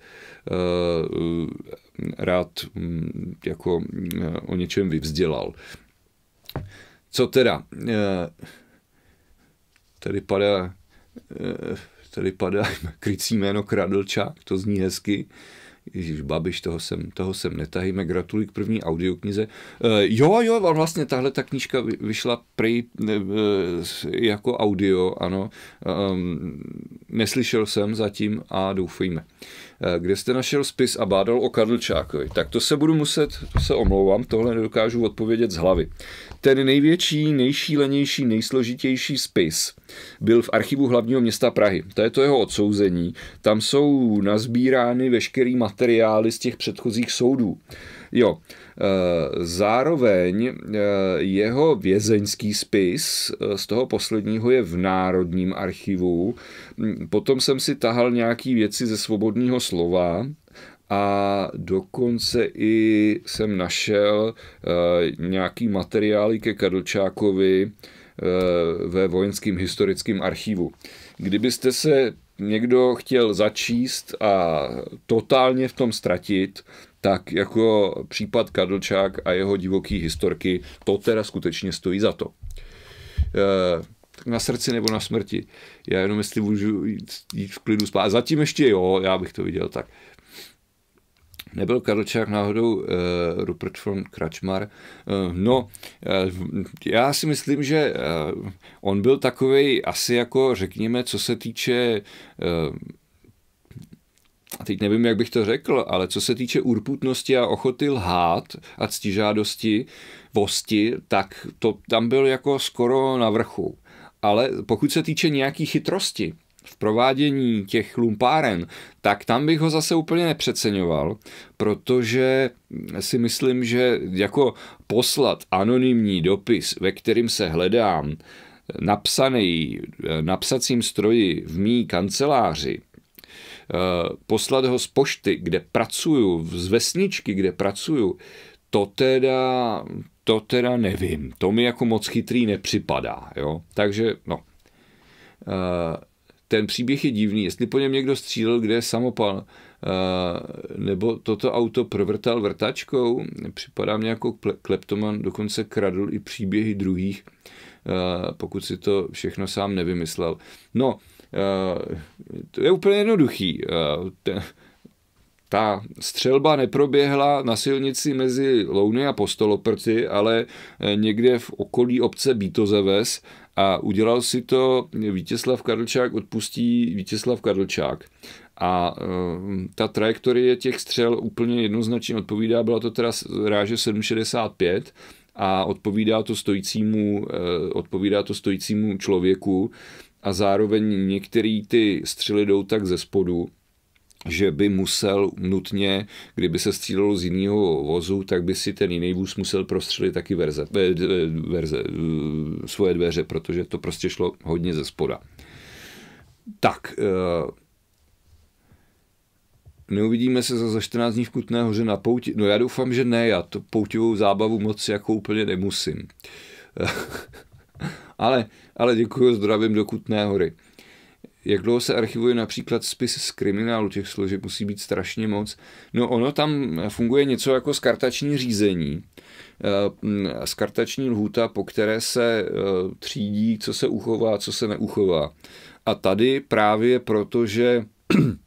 eh, rád mm, jako eh, o něčem vyvzdělal. Co teda? Tady padá tady padá krycí jméno Kradlčák, to zní hezky. Ježíš Babiš, toho jsem, toho jsem netahíme. gratuluji k první audioknize. E, jo, jo, vlastně tahle ta knížka vyšla prej e, jako audio, ano. E, neslyšel jsem zatím a doufejme. E, kde jste našel spis a bádal o Karlčákovi? Tak to se budu muset, to se omlouvám, tohle nedokážu odpovědět z hlavy. Ten největší, nejšílenější, nejsložitější spis byl v archivu hlavního města Prahy. To je to jeho odsouzení. Tam jsou nazbírány veškerý materiály z těch předchozích soudů. Jo, eh, zároveň eh, jeho vězeňský spis eh, z toho posledního je v Národním archivu. Hm, potom jsem si tahal nějaký věci ze svobodného slova, a dokonce i jsem našel eh, nějaký materiály ke Kadlčákovi eh, ve vojenském historickém archivu. Kdybyste se někdo chtěl začíst a totálně v tom ztratit, tak jako případ Kadlčák a jeho divoký historky, to teda skutečně stojí za to. Eh, tak na srdci nebo na smrti. Já jenom jestli můžu jít, v klidu spát. Zatím ještě jo, já bych to viděl tak. Nebyl Karlčák náhodou uh, Rupert von Kračmar? Uh, eh, no, uh, já si myslím, že uh, on byl takový asi jako, řekněme, co se týče uh, a teď nevím, jak bych to řekl, ale co se týče urputnosti a ochoty lhát a ctižádosti, vosti, tak to tam byl jako skoro na vrchu. Ale pokud se týče nějaký chytrosti, v provádění těch lumpáren, tak tam bych ho zase úplně nepřeceňoval, protože si myslím, že jako poslat anonymní dopis, ve kterým se hledám, eh, napsaný eh, na psacím stroji v mý kanceláři, eh, poslat ho z pošty, kde pracuju, z vesničky, kde pracuju, to teda, to teda nevím. To mi jako moc chytrý nepřipadá. Jo? Takže no ten příběh je divný. Jestli po něm někdo střílel, kde je samopal, eh, nebo toto auto provrtal vrtačkou, připadá mě jako kleptoman, dokonce kradl i příběhy druhých, eh, pokud si to všechno sám nevymyslel. No, eh, to je úplně jednoduchý. Ta střelba neproběhla na silnici mezi Louny a Postoloprty, ale někde v okolí obce Bítozeves a udělal si to Vítězslav Karlčák, odpustí Vítězslav Karlčák. A ehm, ta trajektorie těch střel úplně jednoznačně odpovídá, byla to teda ráže 765, a odpovídá to stojícímu, eh, odpovídá to stojícímu člověku a zároveň některé ty střely jdou tak ze spodu, že by musel nutně, kdyby se střílelo z jiného vozu, tak by si ten jiný vůz musel prostřelit taky verze, eh, eh, verze, eh, svoje dveře, protože to prostě šlo hodně ze spoda. Tak, neuvidíme se za, za 14 dní v Kutné hoře na pouti. No já doufám, že ne, já to poutivou zábavu moc jako úplně nemusím. ale, ale děkuji, zdravím do Kutné hory. Jak dlouho se archivuje například spis z kriminálu těch složek, musí být strašně moc. No ono tam funguje něco jako skartační řízení, eh, skartační lhůta, po které se eh, třídí, co se uchová, co se neuchová. A tady právě proto, že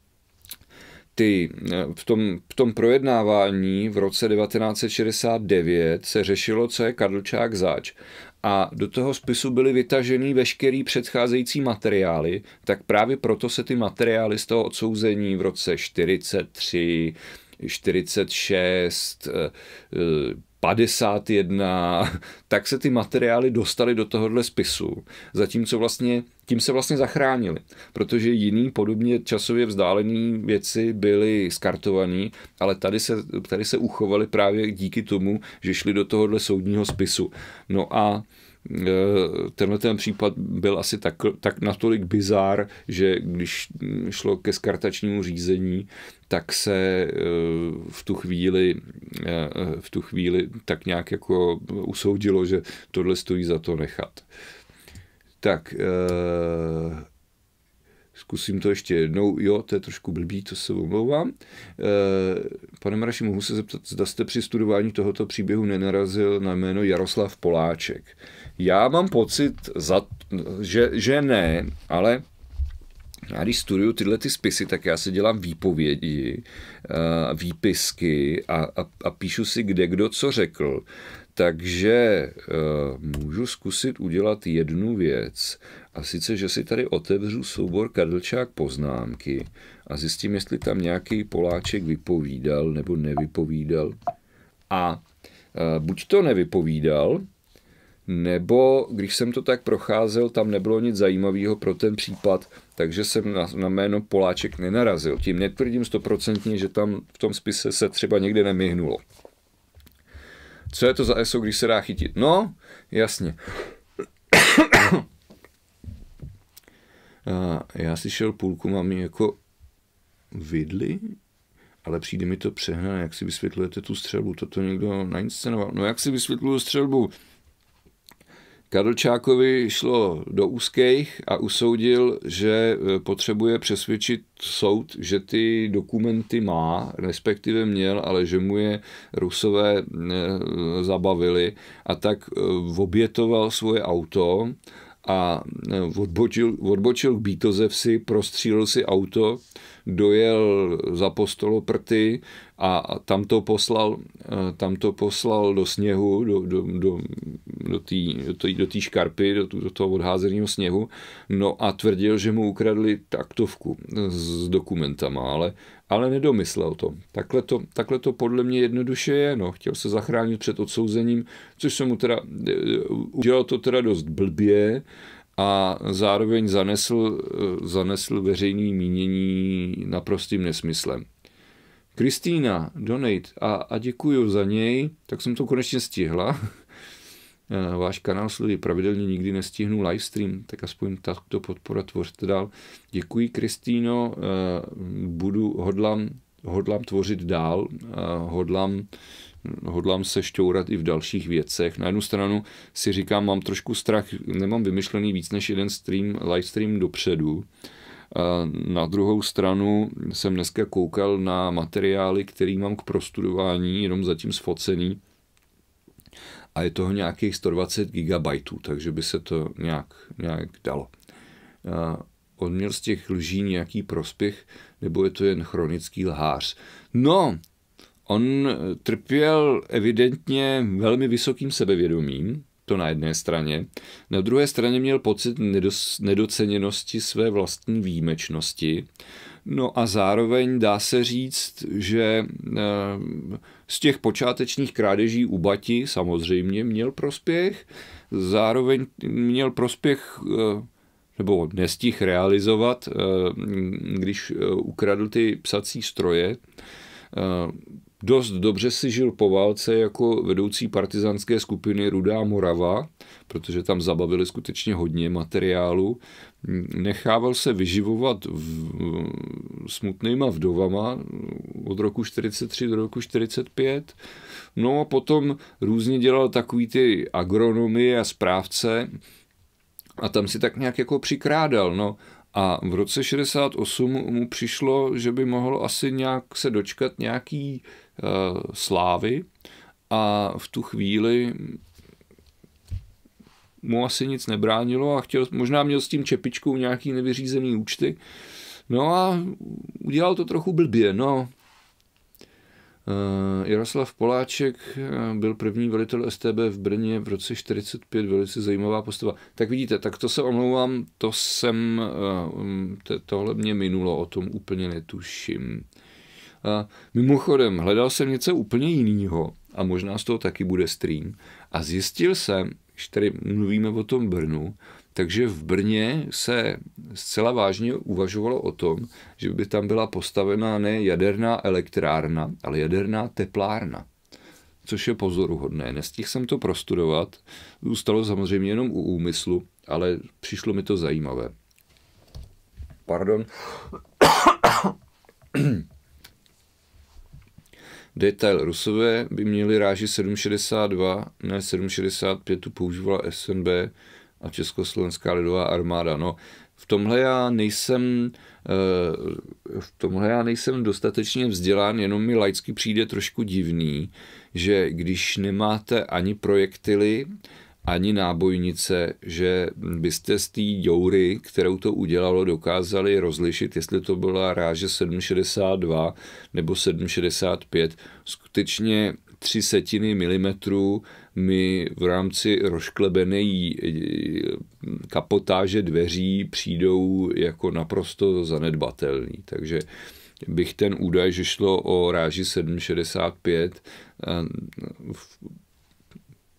ty, eh, v, tom, v tom projednávání v roce 1969 se řešilo, co je Karlčák zač a do toho spisu byly vytaženy veškerý předcházející materiály, tak právě proto se ty materiály z toho odsouzení v roce 43, 46, 51, tak se ty materiály dostaly do tohohle spisu. Zatímco vlastně tím se vlastně zachránili, protože jiný podobně časově vzdálené věci byly skartovaný, ale tady se, tady se uchovaly právě díky tomu, že šli do tohohle soudního spisu. No a e, tenhle ten případ byl asi tak, tak natolik bizár, že když šlo ke skartačnímu řízení, tak se e, v tu chvíli, e, v tu chvíli tak nějak jako usoudilo, že tohle stojí za to nechat. Tak, e, zkusím to ještě jednou. Jo, to je trošku blbý, to se omlouvám. E, pane Maraši, mohu se zeptat, zda jste při studování tohoto příběhu nenarazil na jméno Jaroslav Poláček. Já mám pocit, za, že, že ne, ale já když studuju tyhle ty spisy, tak já si dělám výpovědi, eh, výpisky a, a, a píšu si, kde kdo co řekl. Takže eh, můžu zkusit udělat jednu věc, a sice, že si tady otevřu soubor Kadlčák poznámky a zjistím, jestli tam nějaký Poláček vypovídal nebo nevypovídal. A eh, buď to nevypovídal, nebo když jsem to tak procházel, tam nebylo nic zajímavého pro ten případ, takže jsem na, na jméno Poláček nenarazil. Tím netvrdím stoprocentně, že tam v tom spise se třeba někde nemihnulo. Co je to za ESO, když se dá chytit? No, jasně. A já si šel půlku, mám ji jako vidli, ale přijde mi to přehnané, jak si vysvětlujete tu střelbu, toto někdo nainscenoval. No jak si vysvětluju střelbu? Čákovi šlo do úzkých a usoudil, že e, potřebuje přesvědčit soud, že ty dokumenty má, respektive měl, ale že mu je Rusové e, zabavili a tak e, obětoval svoje auto a odbočil, odbočil k Bítozevsi, prostřílil si auto, dojel za postoloprty a tam to poslal, tam to poslal do sněhu, do, do, do do té do tý, do tý škarpy, do, do toho odházeného sněhu, no a tvrdil, že mu ukradli taktovku s dokumentama, ale, ale nedomyslel to. Takhle, to. takhle to podle mě jednoduše je, no, chtěl se zachránit před odsouzením, což se mu teda, e, e, udělal to teda dost blbě, a zároveň zanesl, e, zanesl veřejný mínění naprostým nesmyslem. Kristýna, donate a, a děkuju za něj, tak jsem to konečně stihla. Eh, váš kanál sleduji pravidelně, nikdy nestihnu livestream, tak aspoň takto podpora tvořte dál. Děkuji, Kristýno, eh, budu, hodlám, hodlám tvořit dál, eh, hodlám hodlám se šťourat i v dalších věcech. Na jednu stranu si říkám, mám trošku strach, nemám vymyšlený víc než jeden stream, livestream dopředu. Na druhou stranu jsem dneska koukal na materiály, který mám k prostudování, jenom zatím sfocený a je toho nějakých 120 GB, takže by se to nějak, nějak dalo. On měl z těch lží nějaký prospěch, nebo je to jen chronický lhář? No, on trpěl evidentně velmi vysokým sebevědomím, to na jedné straně. Na druhé straně měl pocit nedoceněnosti své vlastní výjimečnosti. No a zároveň dá se říct, že eh, z těch počátečních krádeží u Bati samozřejmě měl prospěch, zároveň měl prospěch eh, nebo nestih realizovat, eh, když eh, ukradl ty psací stroje, Dost dobře si žil po válce jako vedoucí partizánské skupiny Rudá Morava, protože tam zabavili skutečně hodně materiálu. Nechával se vyživovat v, smutnýma vdovama od roku 43 do roku 45. No a potom různě dělal takový ty agronomie a správce a tam si tak nějak jako přikrádal. No a v roce 68 mu přišlo, že by mohl asi nějak se dočkat nějaký Eh, slávy a v tu chvíli mu asi nic nebránilo a chtěl, možná měl s tím čepičkou nějaký nevyřízený účty. No a udělal to trochu blbě, no. Eh, Jaroslav Poláček eh, byl první velitel STB v Brně v roce 45, velice zajímavá postava. Tak vidíte, tak to se omlouvám, to jsem, tohle mě minulo, o tom úplně netuším. A mimochodem, hledal jsem něco úplně jiného a možná z toho taky bude stream. A zjistil jsem, když tady mluvíme o tom Brnu, takže v Brně se zcela vážně uvažovalo o tom, že by tam byla postavena ne jaderná elektrárna, ale jaderná teplárna což je pozoruhodné. Nestihl jsem to prostudovat, zůstalo samozřejmě jenom u úmyslu, ale přišlo mi to zajímavé. Pardon. Detail Rusové by měli ráži 762, ne 765, tu používala SNB a Československá lidová armáda. No, v tomhle já nejsem eh, v tomhle já nejsem dostatečně vzdělán, jenom mi laicky přijde trošku divný, že když nemáte ani projektily, ani nábojnice, že byste z té děury, kterou to udělalo, dokázali rozlišit, jestli to byla ráže 7,62 nebo 7,65. Skutečně tři setiny milimetrů mi v rámci rošklebené e, kapotáže dveří přijdou jako naprosto zanedbatelný. Takže bych ten údaj, že šlo o ráži 765,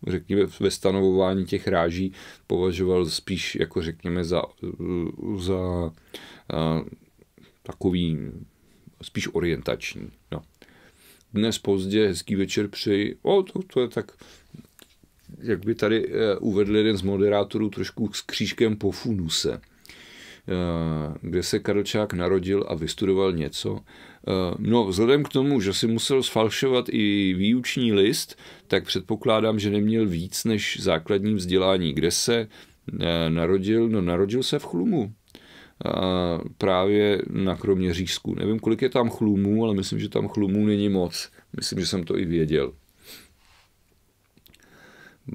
řekněme, ve stanovování těch ráží považoval spíš, jako řekněme, za, za a, takový spíš orientační. No. Dnes pozdě, hezký večer přeji. O, to, to je tak jak by tady eh, uvedl jeden z moderátorů trošku s křížkem po funuse, eh, kde se Karlčák narodil a vystudoval něco, Eh, no, vzhledem k tomu, že si musel sfalšovat i výuční list, tak předpokládám, že neměl víc než základní vzdělání. Kde se eh, narodil? No, narodil se v Chlumu. A eh, právě na řízku. Nevím, kolik je tam chlumů, ale myslím, že tam chlumů není moc. Myslím, že jsem to i věděl.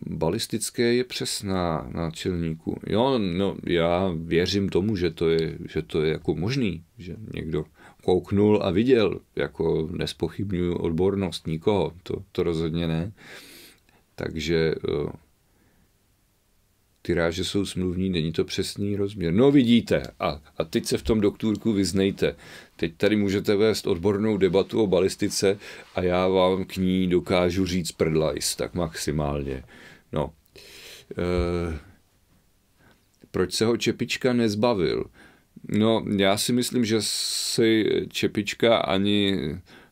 Balistické je přesná čelníku. Jo, no, já věřím tomu, že to je, že to je jako možný, že někdo kouknul a viděl, jako nespochybnuju odbornost nikoho, to, to rozhodně ne. Takže eh, ty ráže jsou smluvní, není to přesný rozměr. No vidíte, a, a teď se v tom doktůrku vyznejte. Teď tady můžete vést odbornou debatu o balistice a já vám k ní dokážu říct prdlajs, tak maximálně. No. E, proč se ho Čepička nezbavil? No, já si myslím, že si Čepička ani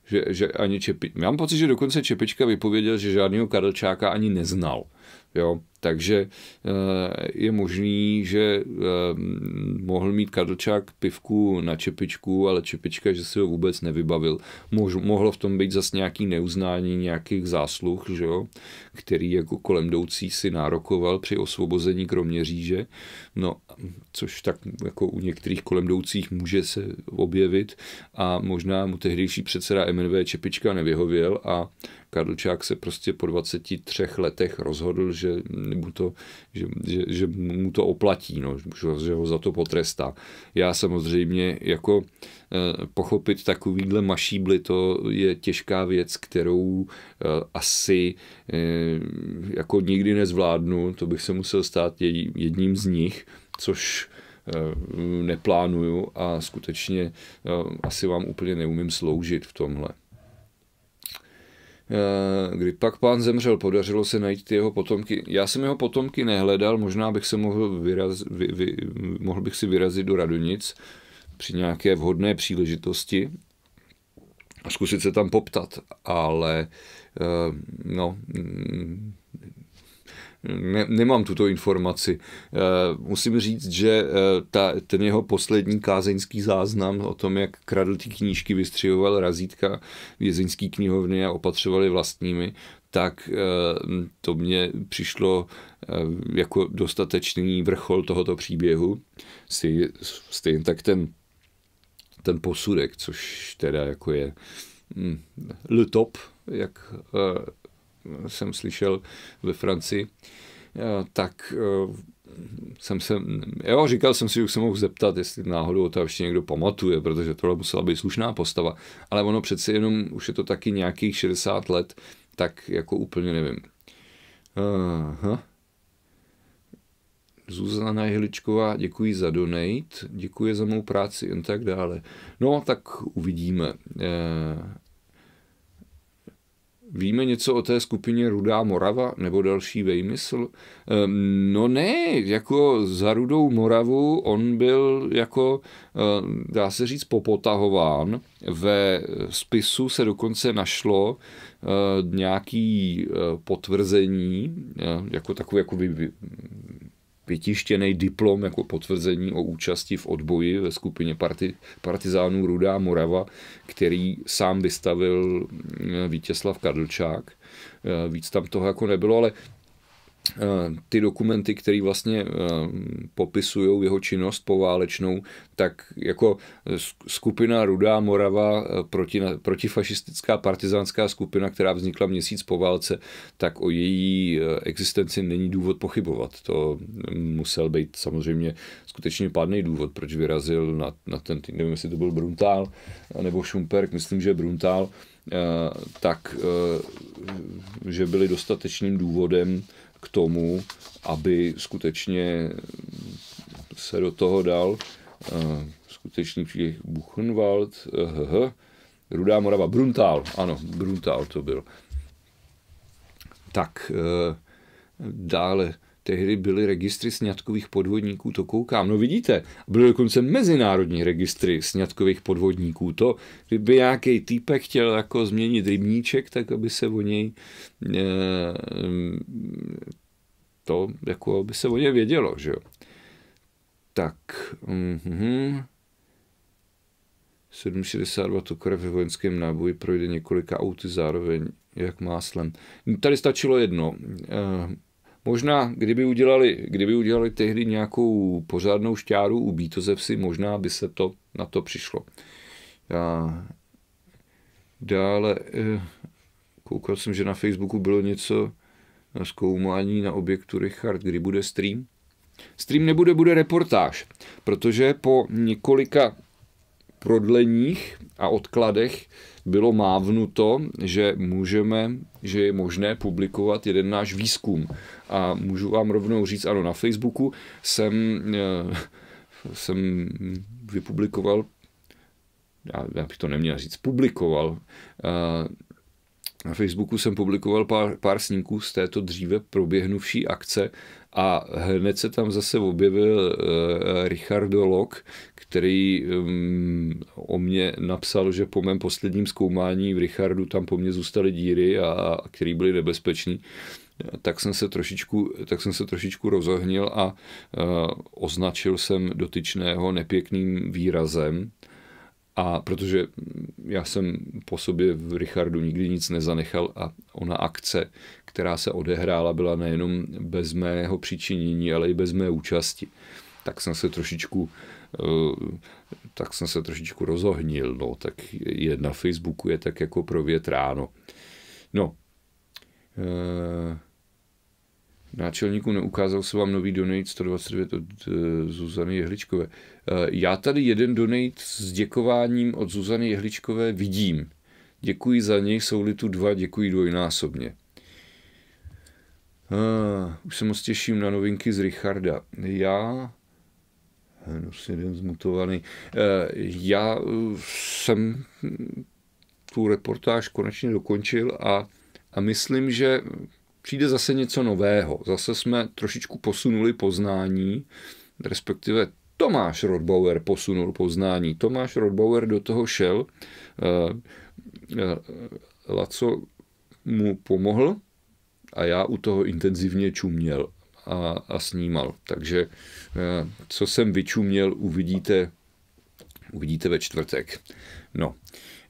že, že ani Čepi... Já mám pocit, že dokonce Čepička vypověděl, že žádného Karlčáka ani neznal. Jo, takže eh, je možný, že eh, mohl mít Karlčák pivku na čepičku, ale čepička, že si ho vůbec nevybavil. Mohlo v tom být zase nějaký neuznání nějakých zásluh, že jo, který jako kolem jdoucí si nárokoval při osvobození Kroměříže. No, což tak jako u některých kolem jdoucích může se objevit a možná mu tehdejší předseda MNV Čepička nevyhověl a Karlčák se prostě po 23 letech rozhodl, že mu to, že, že, že mu to oplatí, no, že ho za to potrestá. Já samozřejmě jako eh, pochopit takovýhle mašíbly, to je těžká věc, kterou eh, asi eh, jako nikdy nezvládnu, to bych se musel stát jedním z nich, což neplánuju a skutečně asi vám úplně neumím sloužit v tomhle. Eh, kdy pak pán zemřel, podařilo se najít ty jeho potomky. Já jsem jeho potomky nehledal, možná bych se mohl, vyraz, vy, vy, mohl bych si vyrazit do Radonic při nějaké vhodné příležitosti a zkusit se tam poptat, ale eh, no, mm, ne, nemám tuto informaci. Eh, musím říct, že eh, ta, ten jeho poslední kázeňský záznam o tom, jak kradl ty knížky, vystřihoval razítka vězeňský knihovny a opatřovali vlastními, tak eh, to mně přišlo jako dostatečný vrchol tohoto příběhu. Stejně tak ten, ten posudek, což teda jako je hm, le top, jak jsem slyšel ve Francii, eh, tak eh, jsem se, jo, říkal jsem si, že se mohl zeptat, jestli náhodou to ještě někdo pamatuje, protože tohle musela být slušná postava, ale ono přece jenom, už je to taky nějakých 60 let, tak jako úplně nevím. Aha. Zuzana Jehličková, děkuji za donate, děkuji za mou práci a tak dále. No, tak uvidíme. Eh, Víme něco o té skupině Rudá Morava nebo další vejmysl? Ehm, no ne, jako za Rudou Moravu on byl jako, ehm, dá se říct, popotahován. Ve spisu se dokonce našlo ehm, nějaký potvrzení, jako takové jako pětištěný diplom jako potvrzení o účasti v odboji ve skupině parti, partizánů Rudá Morava, který sám vystavil mm, Vítězslav Kadlčák. E, víc tam toho jako nebylo, ale Eh, ty dokumenty, které vlastně eh, popisují jeho činnost poválečnou, tak jako skupina Rudá Morava, eh, proti, protifašistická partizánská skupina, která vznikla měsíc po válce, tak o její existenci není důvod pochybovat. To mm, musel být samozřejmě skutečně pádný důvod, proč vyrazil na, na ten, nevím, jestli to byl Bruntál nebo Šumperk, myslím, že Bruntál, tak, že byli dostatečným důvodem k tomu, aby skutečně se do toho dal eh, skutečný příběh Buchenwald, uh, Rudá Morava, Bruntál, ano, Bruntál to byl. Tak dále tehdy byly registry sňatkových podvodníků, to koukám. No vidíte, byly dokonce mezinárodní registry sňatkových podvodníků. To, kdyby nějaký týpek chtěl jako změnit rybníček, tak aby se o něj eh, to, jako aby se o něj vědělo, že jo. Tak, mm-hmm. 7,62 to krev v vojenském náboji projde několika auty zároveň, jak máslem. Tady stačilo jedno. Eh, Možná, kdyby udělali, kdyby udělali tehdy nějakou pořádnou šťáru u Bítozevsi, možná by se to na to přišlo. Já... dále, eh, koukal jsem, že na Facebooku bylo něco na eh, zkoumání na objektu Richard, kdy bude stream. Stream nebude, bude reportáž, protože po několika prodleních a odkladech bylo mávnuto, že můžeme, že je možné publikovat jeden náš výzkum. A můžu vám rovnou říct, ano, na Facebooku jsem, eh, jsem vypublikoval, já, já bych to neměl říct, publikoval, eh, na Facebooku jsem publikoval pár, pár snímků z této dříve proběhnuvší akce a hned se tam zase objevil eh, Richardo Lok, který mm, o mě napsal, že po mém posledním zkoumání v Richardu tam po mně zůstaly díry, a, a které byly nebezpečné tak jsem se trošičku, tak jsem se trošičku rozohnil a uh, označil jsem dotyčného nepěkným výrazem. A protože já jsem po sobě v Richardu nikdy nic nezanechal a ona akce, která se odehrála, byla nejenom bez mého přičinění, ale i bez mé účasti. Tak jsem se trošičku eh, tak jsem se trošičku rozohnil, no, tak je na Facebooku je tak jako pro No, eh, náčelníku neukázal se vám nový donate 129 od eh, Zuzany Jehličkové. já tady jeden donate s děkováním od Zuzany Jehličkové vidím. Děkuji za něj, jsou-li tu dva, děkuji dvojnásobně. Uh, už se moc těším na novinky z Richarda. Já eh, no, jeden zmutovaný. Eh, já eh, jsem tu reportáž konečně dokončil a, a myslím, že přijde zase něco nového. Zase jsme trošičku posunuli poznání, respektive Tomáš Rodbauer posunul poznání. Tomáš Rodbauer do toho šel, Laco mu pomohl a já u toho intenzivně čuměl a, a snímal. Takže eh, co jsem vyčuměl, uvidíte, uvidíte ve čtvrtek. No,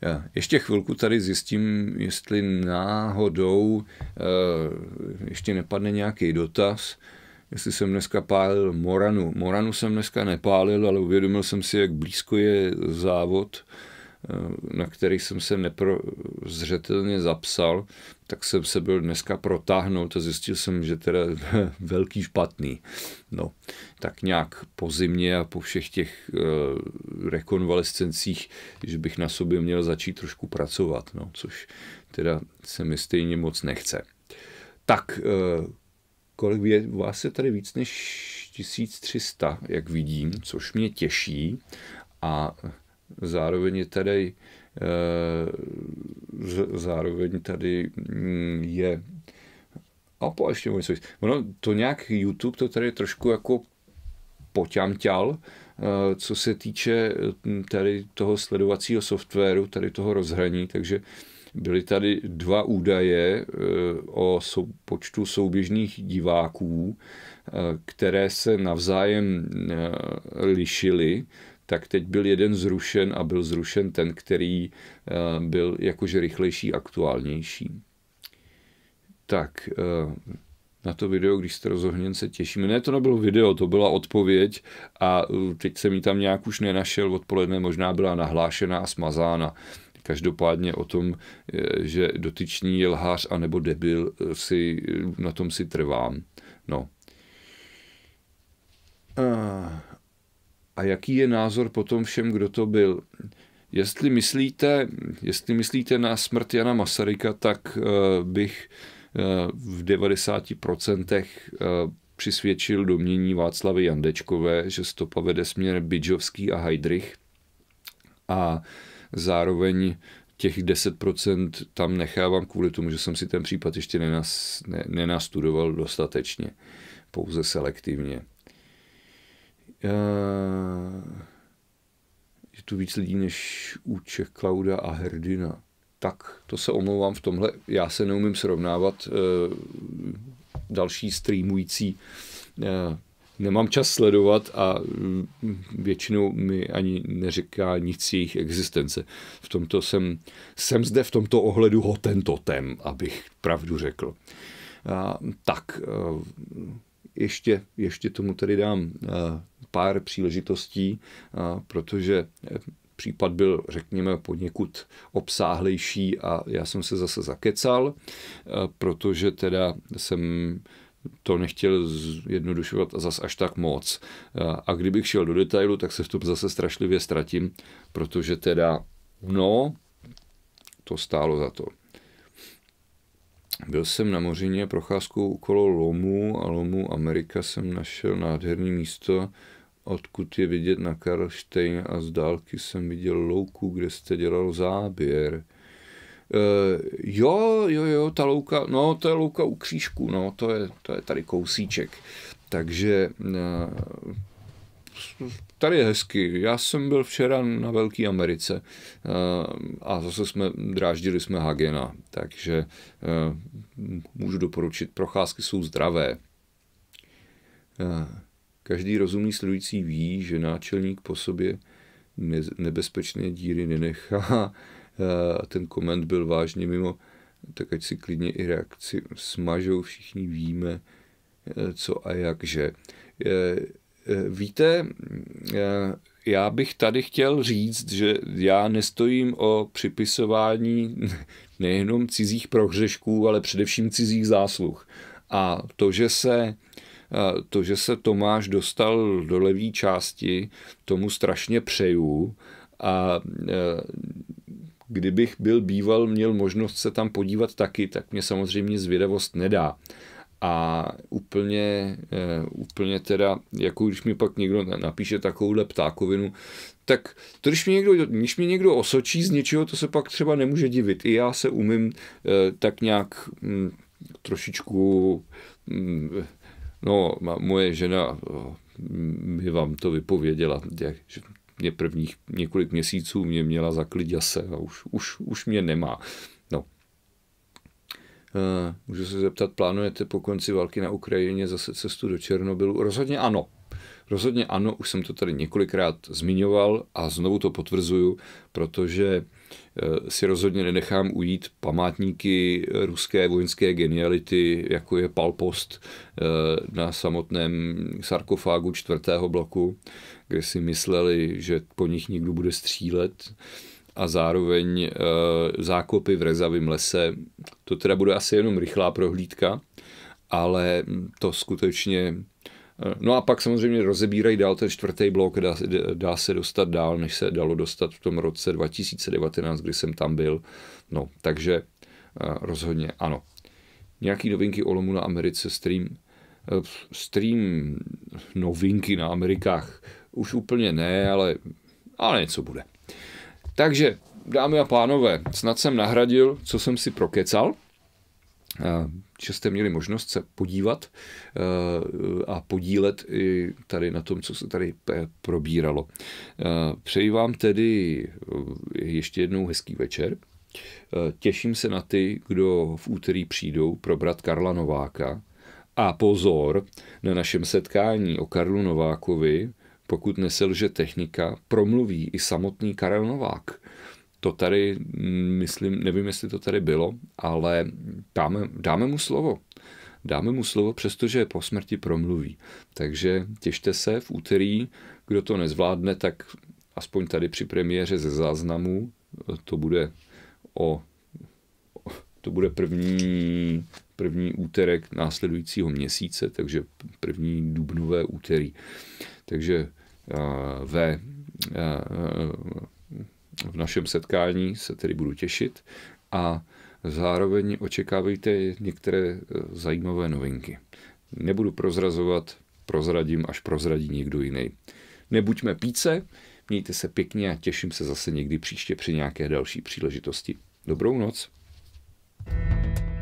eh, ještě chvilku tady zjistím, jestli náhodou eh, ještě nepadne nějaký dotaz, jestli jsem dneska pálil Moranu. Moranu jsem dneska nepálil, ale uvědomil jsem si, jak blízko je závod Eh, na který jsem se neprozřetelně zapsal, tak jsem se byl dneska protáhnout a zjistil jsem, že teda velký špatný. No, tak nějak po zimě a po všech těch uh, rekonvalescencích, že bych na sobě měl začít trošku pracovat, no, což teda se mi stejně moc nechce. Tak, uh, kolik je, vás je tady víc než 1300, jak vidím, což mě těší a Eh, zároveň tady, zároveň mm, tady je a po ještě něco. Ono to nějak YouTube to tady trošku jako poťamťal, eh, co se týče mm, tady toho sledovacího softwaru, tady toho rozhraní, takže byly tady dva údaje eh, o sou, počtu souběžných diváků, které se navzájem lišily tak teď byl jeden zrušen a byl zrušen ten, který eh, byl jakože rychlejší, aktuálnější. Tak eh, na to video, když jste rozohněn, se těšíme. Ne, to nebylo video, to byla odpověď a eh, teď jsem ji tam nějak už nenašel, odpoledne možná byla nahlášená a smazána. Každopádně o tom, že dotyčný je lhář nebo debil, si, na tom si trvám. No. A jaký je názor potom všem, kdo to byl? Jestli myslíte, jestli myslíte na smrt Jana Masaryka, tak eh, bych eh, v 90% eh, přisvědčil domění Václavy Jandečkové, že stopa vede směr Bidžovský a Heidrich a zároveň těch 10% tam nechávám kvůli tomu, že jsem si ten případ ještě ne, nenastudoval dostatečně, pouze selektivně. Eh, je tu víc lidí než Uče, Klauda a Herdina. Tak, to se omlouvám v tomhle. Já se neumím srovnávat eh, další streamující eh, nemám čas sledovat a hm, většinou mi ani neříká nic jejich existence. V tomto jsem, jsem zde v tomto ohledu hotentotem, abych pravdu řekl. A, tak, ještě, ještě tomu tedy dám eh, pár příležitostí, eh, protože eh, případ byl, řekněme, poněkud obsáhlejší a já jsem se zase zakecal, protože teda jsem to nechtěl zjednodušovat zas až tak moc. A kdybych šel do detailu, tak se v tom zase strašlivě ztratím, protože teda, no, to stálo za to. Byl jsem na Mořině procházkou okolo Lomu a Lomu Amerika jsem našel nádherné místo, odkud je vidět na Karlštejn a z dálky jsem viděl louku, kde jste dělal záběr. Uh, jo, jo, jo, ta louka, no to je louka u křížku, no to je, to je tady kousíček. Takže uh, tady je hezky. Já jsem byl včera na Velké Americe eh, a zase jsme dráždili jsme Hagena, takže eh, můžu doporučit, procházky jsou zdravé. Eh, každý rozumný sledující ví, že náčelník po sobě nebezpečné díry nenechá. Ten koment byl vážně mimo, tak ať si klidně i reakci smažou, všichni víme, co a jak, že Eh, víte, eh, já bych tady chtěl říct, že já nestojím o připisování nejenom cizích prohřešků, ale především cizích zásluh. A to, že se eh, to, že se Tomáš dostal do levé části, tomu strašně přeju a kdybych byl býval, měl možnost se tam podívat taky, tak mě samozřejmě zvědavost nedá a úplně, eh, úplně teda, jako když mi pak někdo napíše takovouhle ptákovinu, tak to, když mě, někdo, když mě někdo osočí z něčeho, to se pak třeba nemůže divit. I já se umím eh, tak nějak hm, trošičku, hm, no moje žena mi hm, vám to vypověděla, že mě prvních několik měsíců mě měla zaklidě se a už, už, už mě nemá. Eh, můžu se zeptat, plánujete po konci války na Ukrajině zase cestu do Černobylu? Rozhodně ano. Rozhodně ano, už jsem to tady několikrát zmiňoval a znovu to potvrzuju, protože eh, si rozhodně nenechám ujít památníky eh, ruské vojenské geniality, jako je Palpost na samotném sarkofágu čtvrtého bloku, kde si mysleli, že po nich někdo bude střílet a zároveň eh, zákopy v rezavém lese. To teda bude asi jenom rychlá prohlídka, ale to skutečně eh, No a pak samozřejmě rozebírají dál ten čtvrtý blok, dá, dá se dostat dál, než se dalo dostat v tom roce 2019, kdy jsem tam byl. No, takže eh, rozhodně ano. Nějaký novinky o lomu na Americe, stream, stream novinky na Amerikách už úplně ne, ale, ale něco bude. Takže, dámy a pánové, snad jsem nahradil, co jsem si prokecal že jste měli možnost se podívat e, a podílet i tady na tom, co se tady probíralo. E, přeji vám tedy e, ještě jednou hezký večer. Těším se na ty, kdo v úterý přijdou probrat Karla Nováka. A pozor, na našem setkání o Karlu Novákovi pokud neselže technika, promluví i samotný Karel Novák. To tady, mm, myslím, nevím, jestli to tady bylo, ale dáme, dáme mu slovo. Dáme mu slovo, přestože po smrti promluví. Takže těšte se v úterý, kdo to nezvládne, tak aspoň tady při premiéře ze záznamu, to bude o to bude první, první úterek následujícího měsíce, takže první dubnové úterý. Takže eh, ve, eh, v našem setkání se tedy budu těšit a zároveň očekávejte některé eh, zajímavé novinky. Nebudu prozrazovat, prozradím, až prozradí někdo jiný. Nebuďme píce, mějte se pěkně a těším se zase někdy příště při nějaké další příležitosti. Dobrou noc! thank you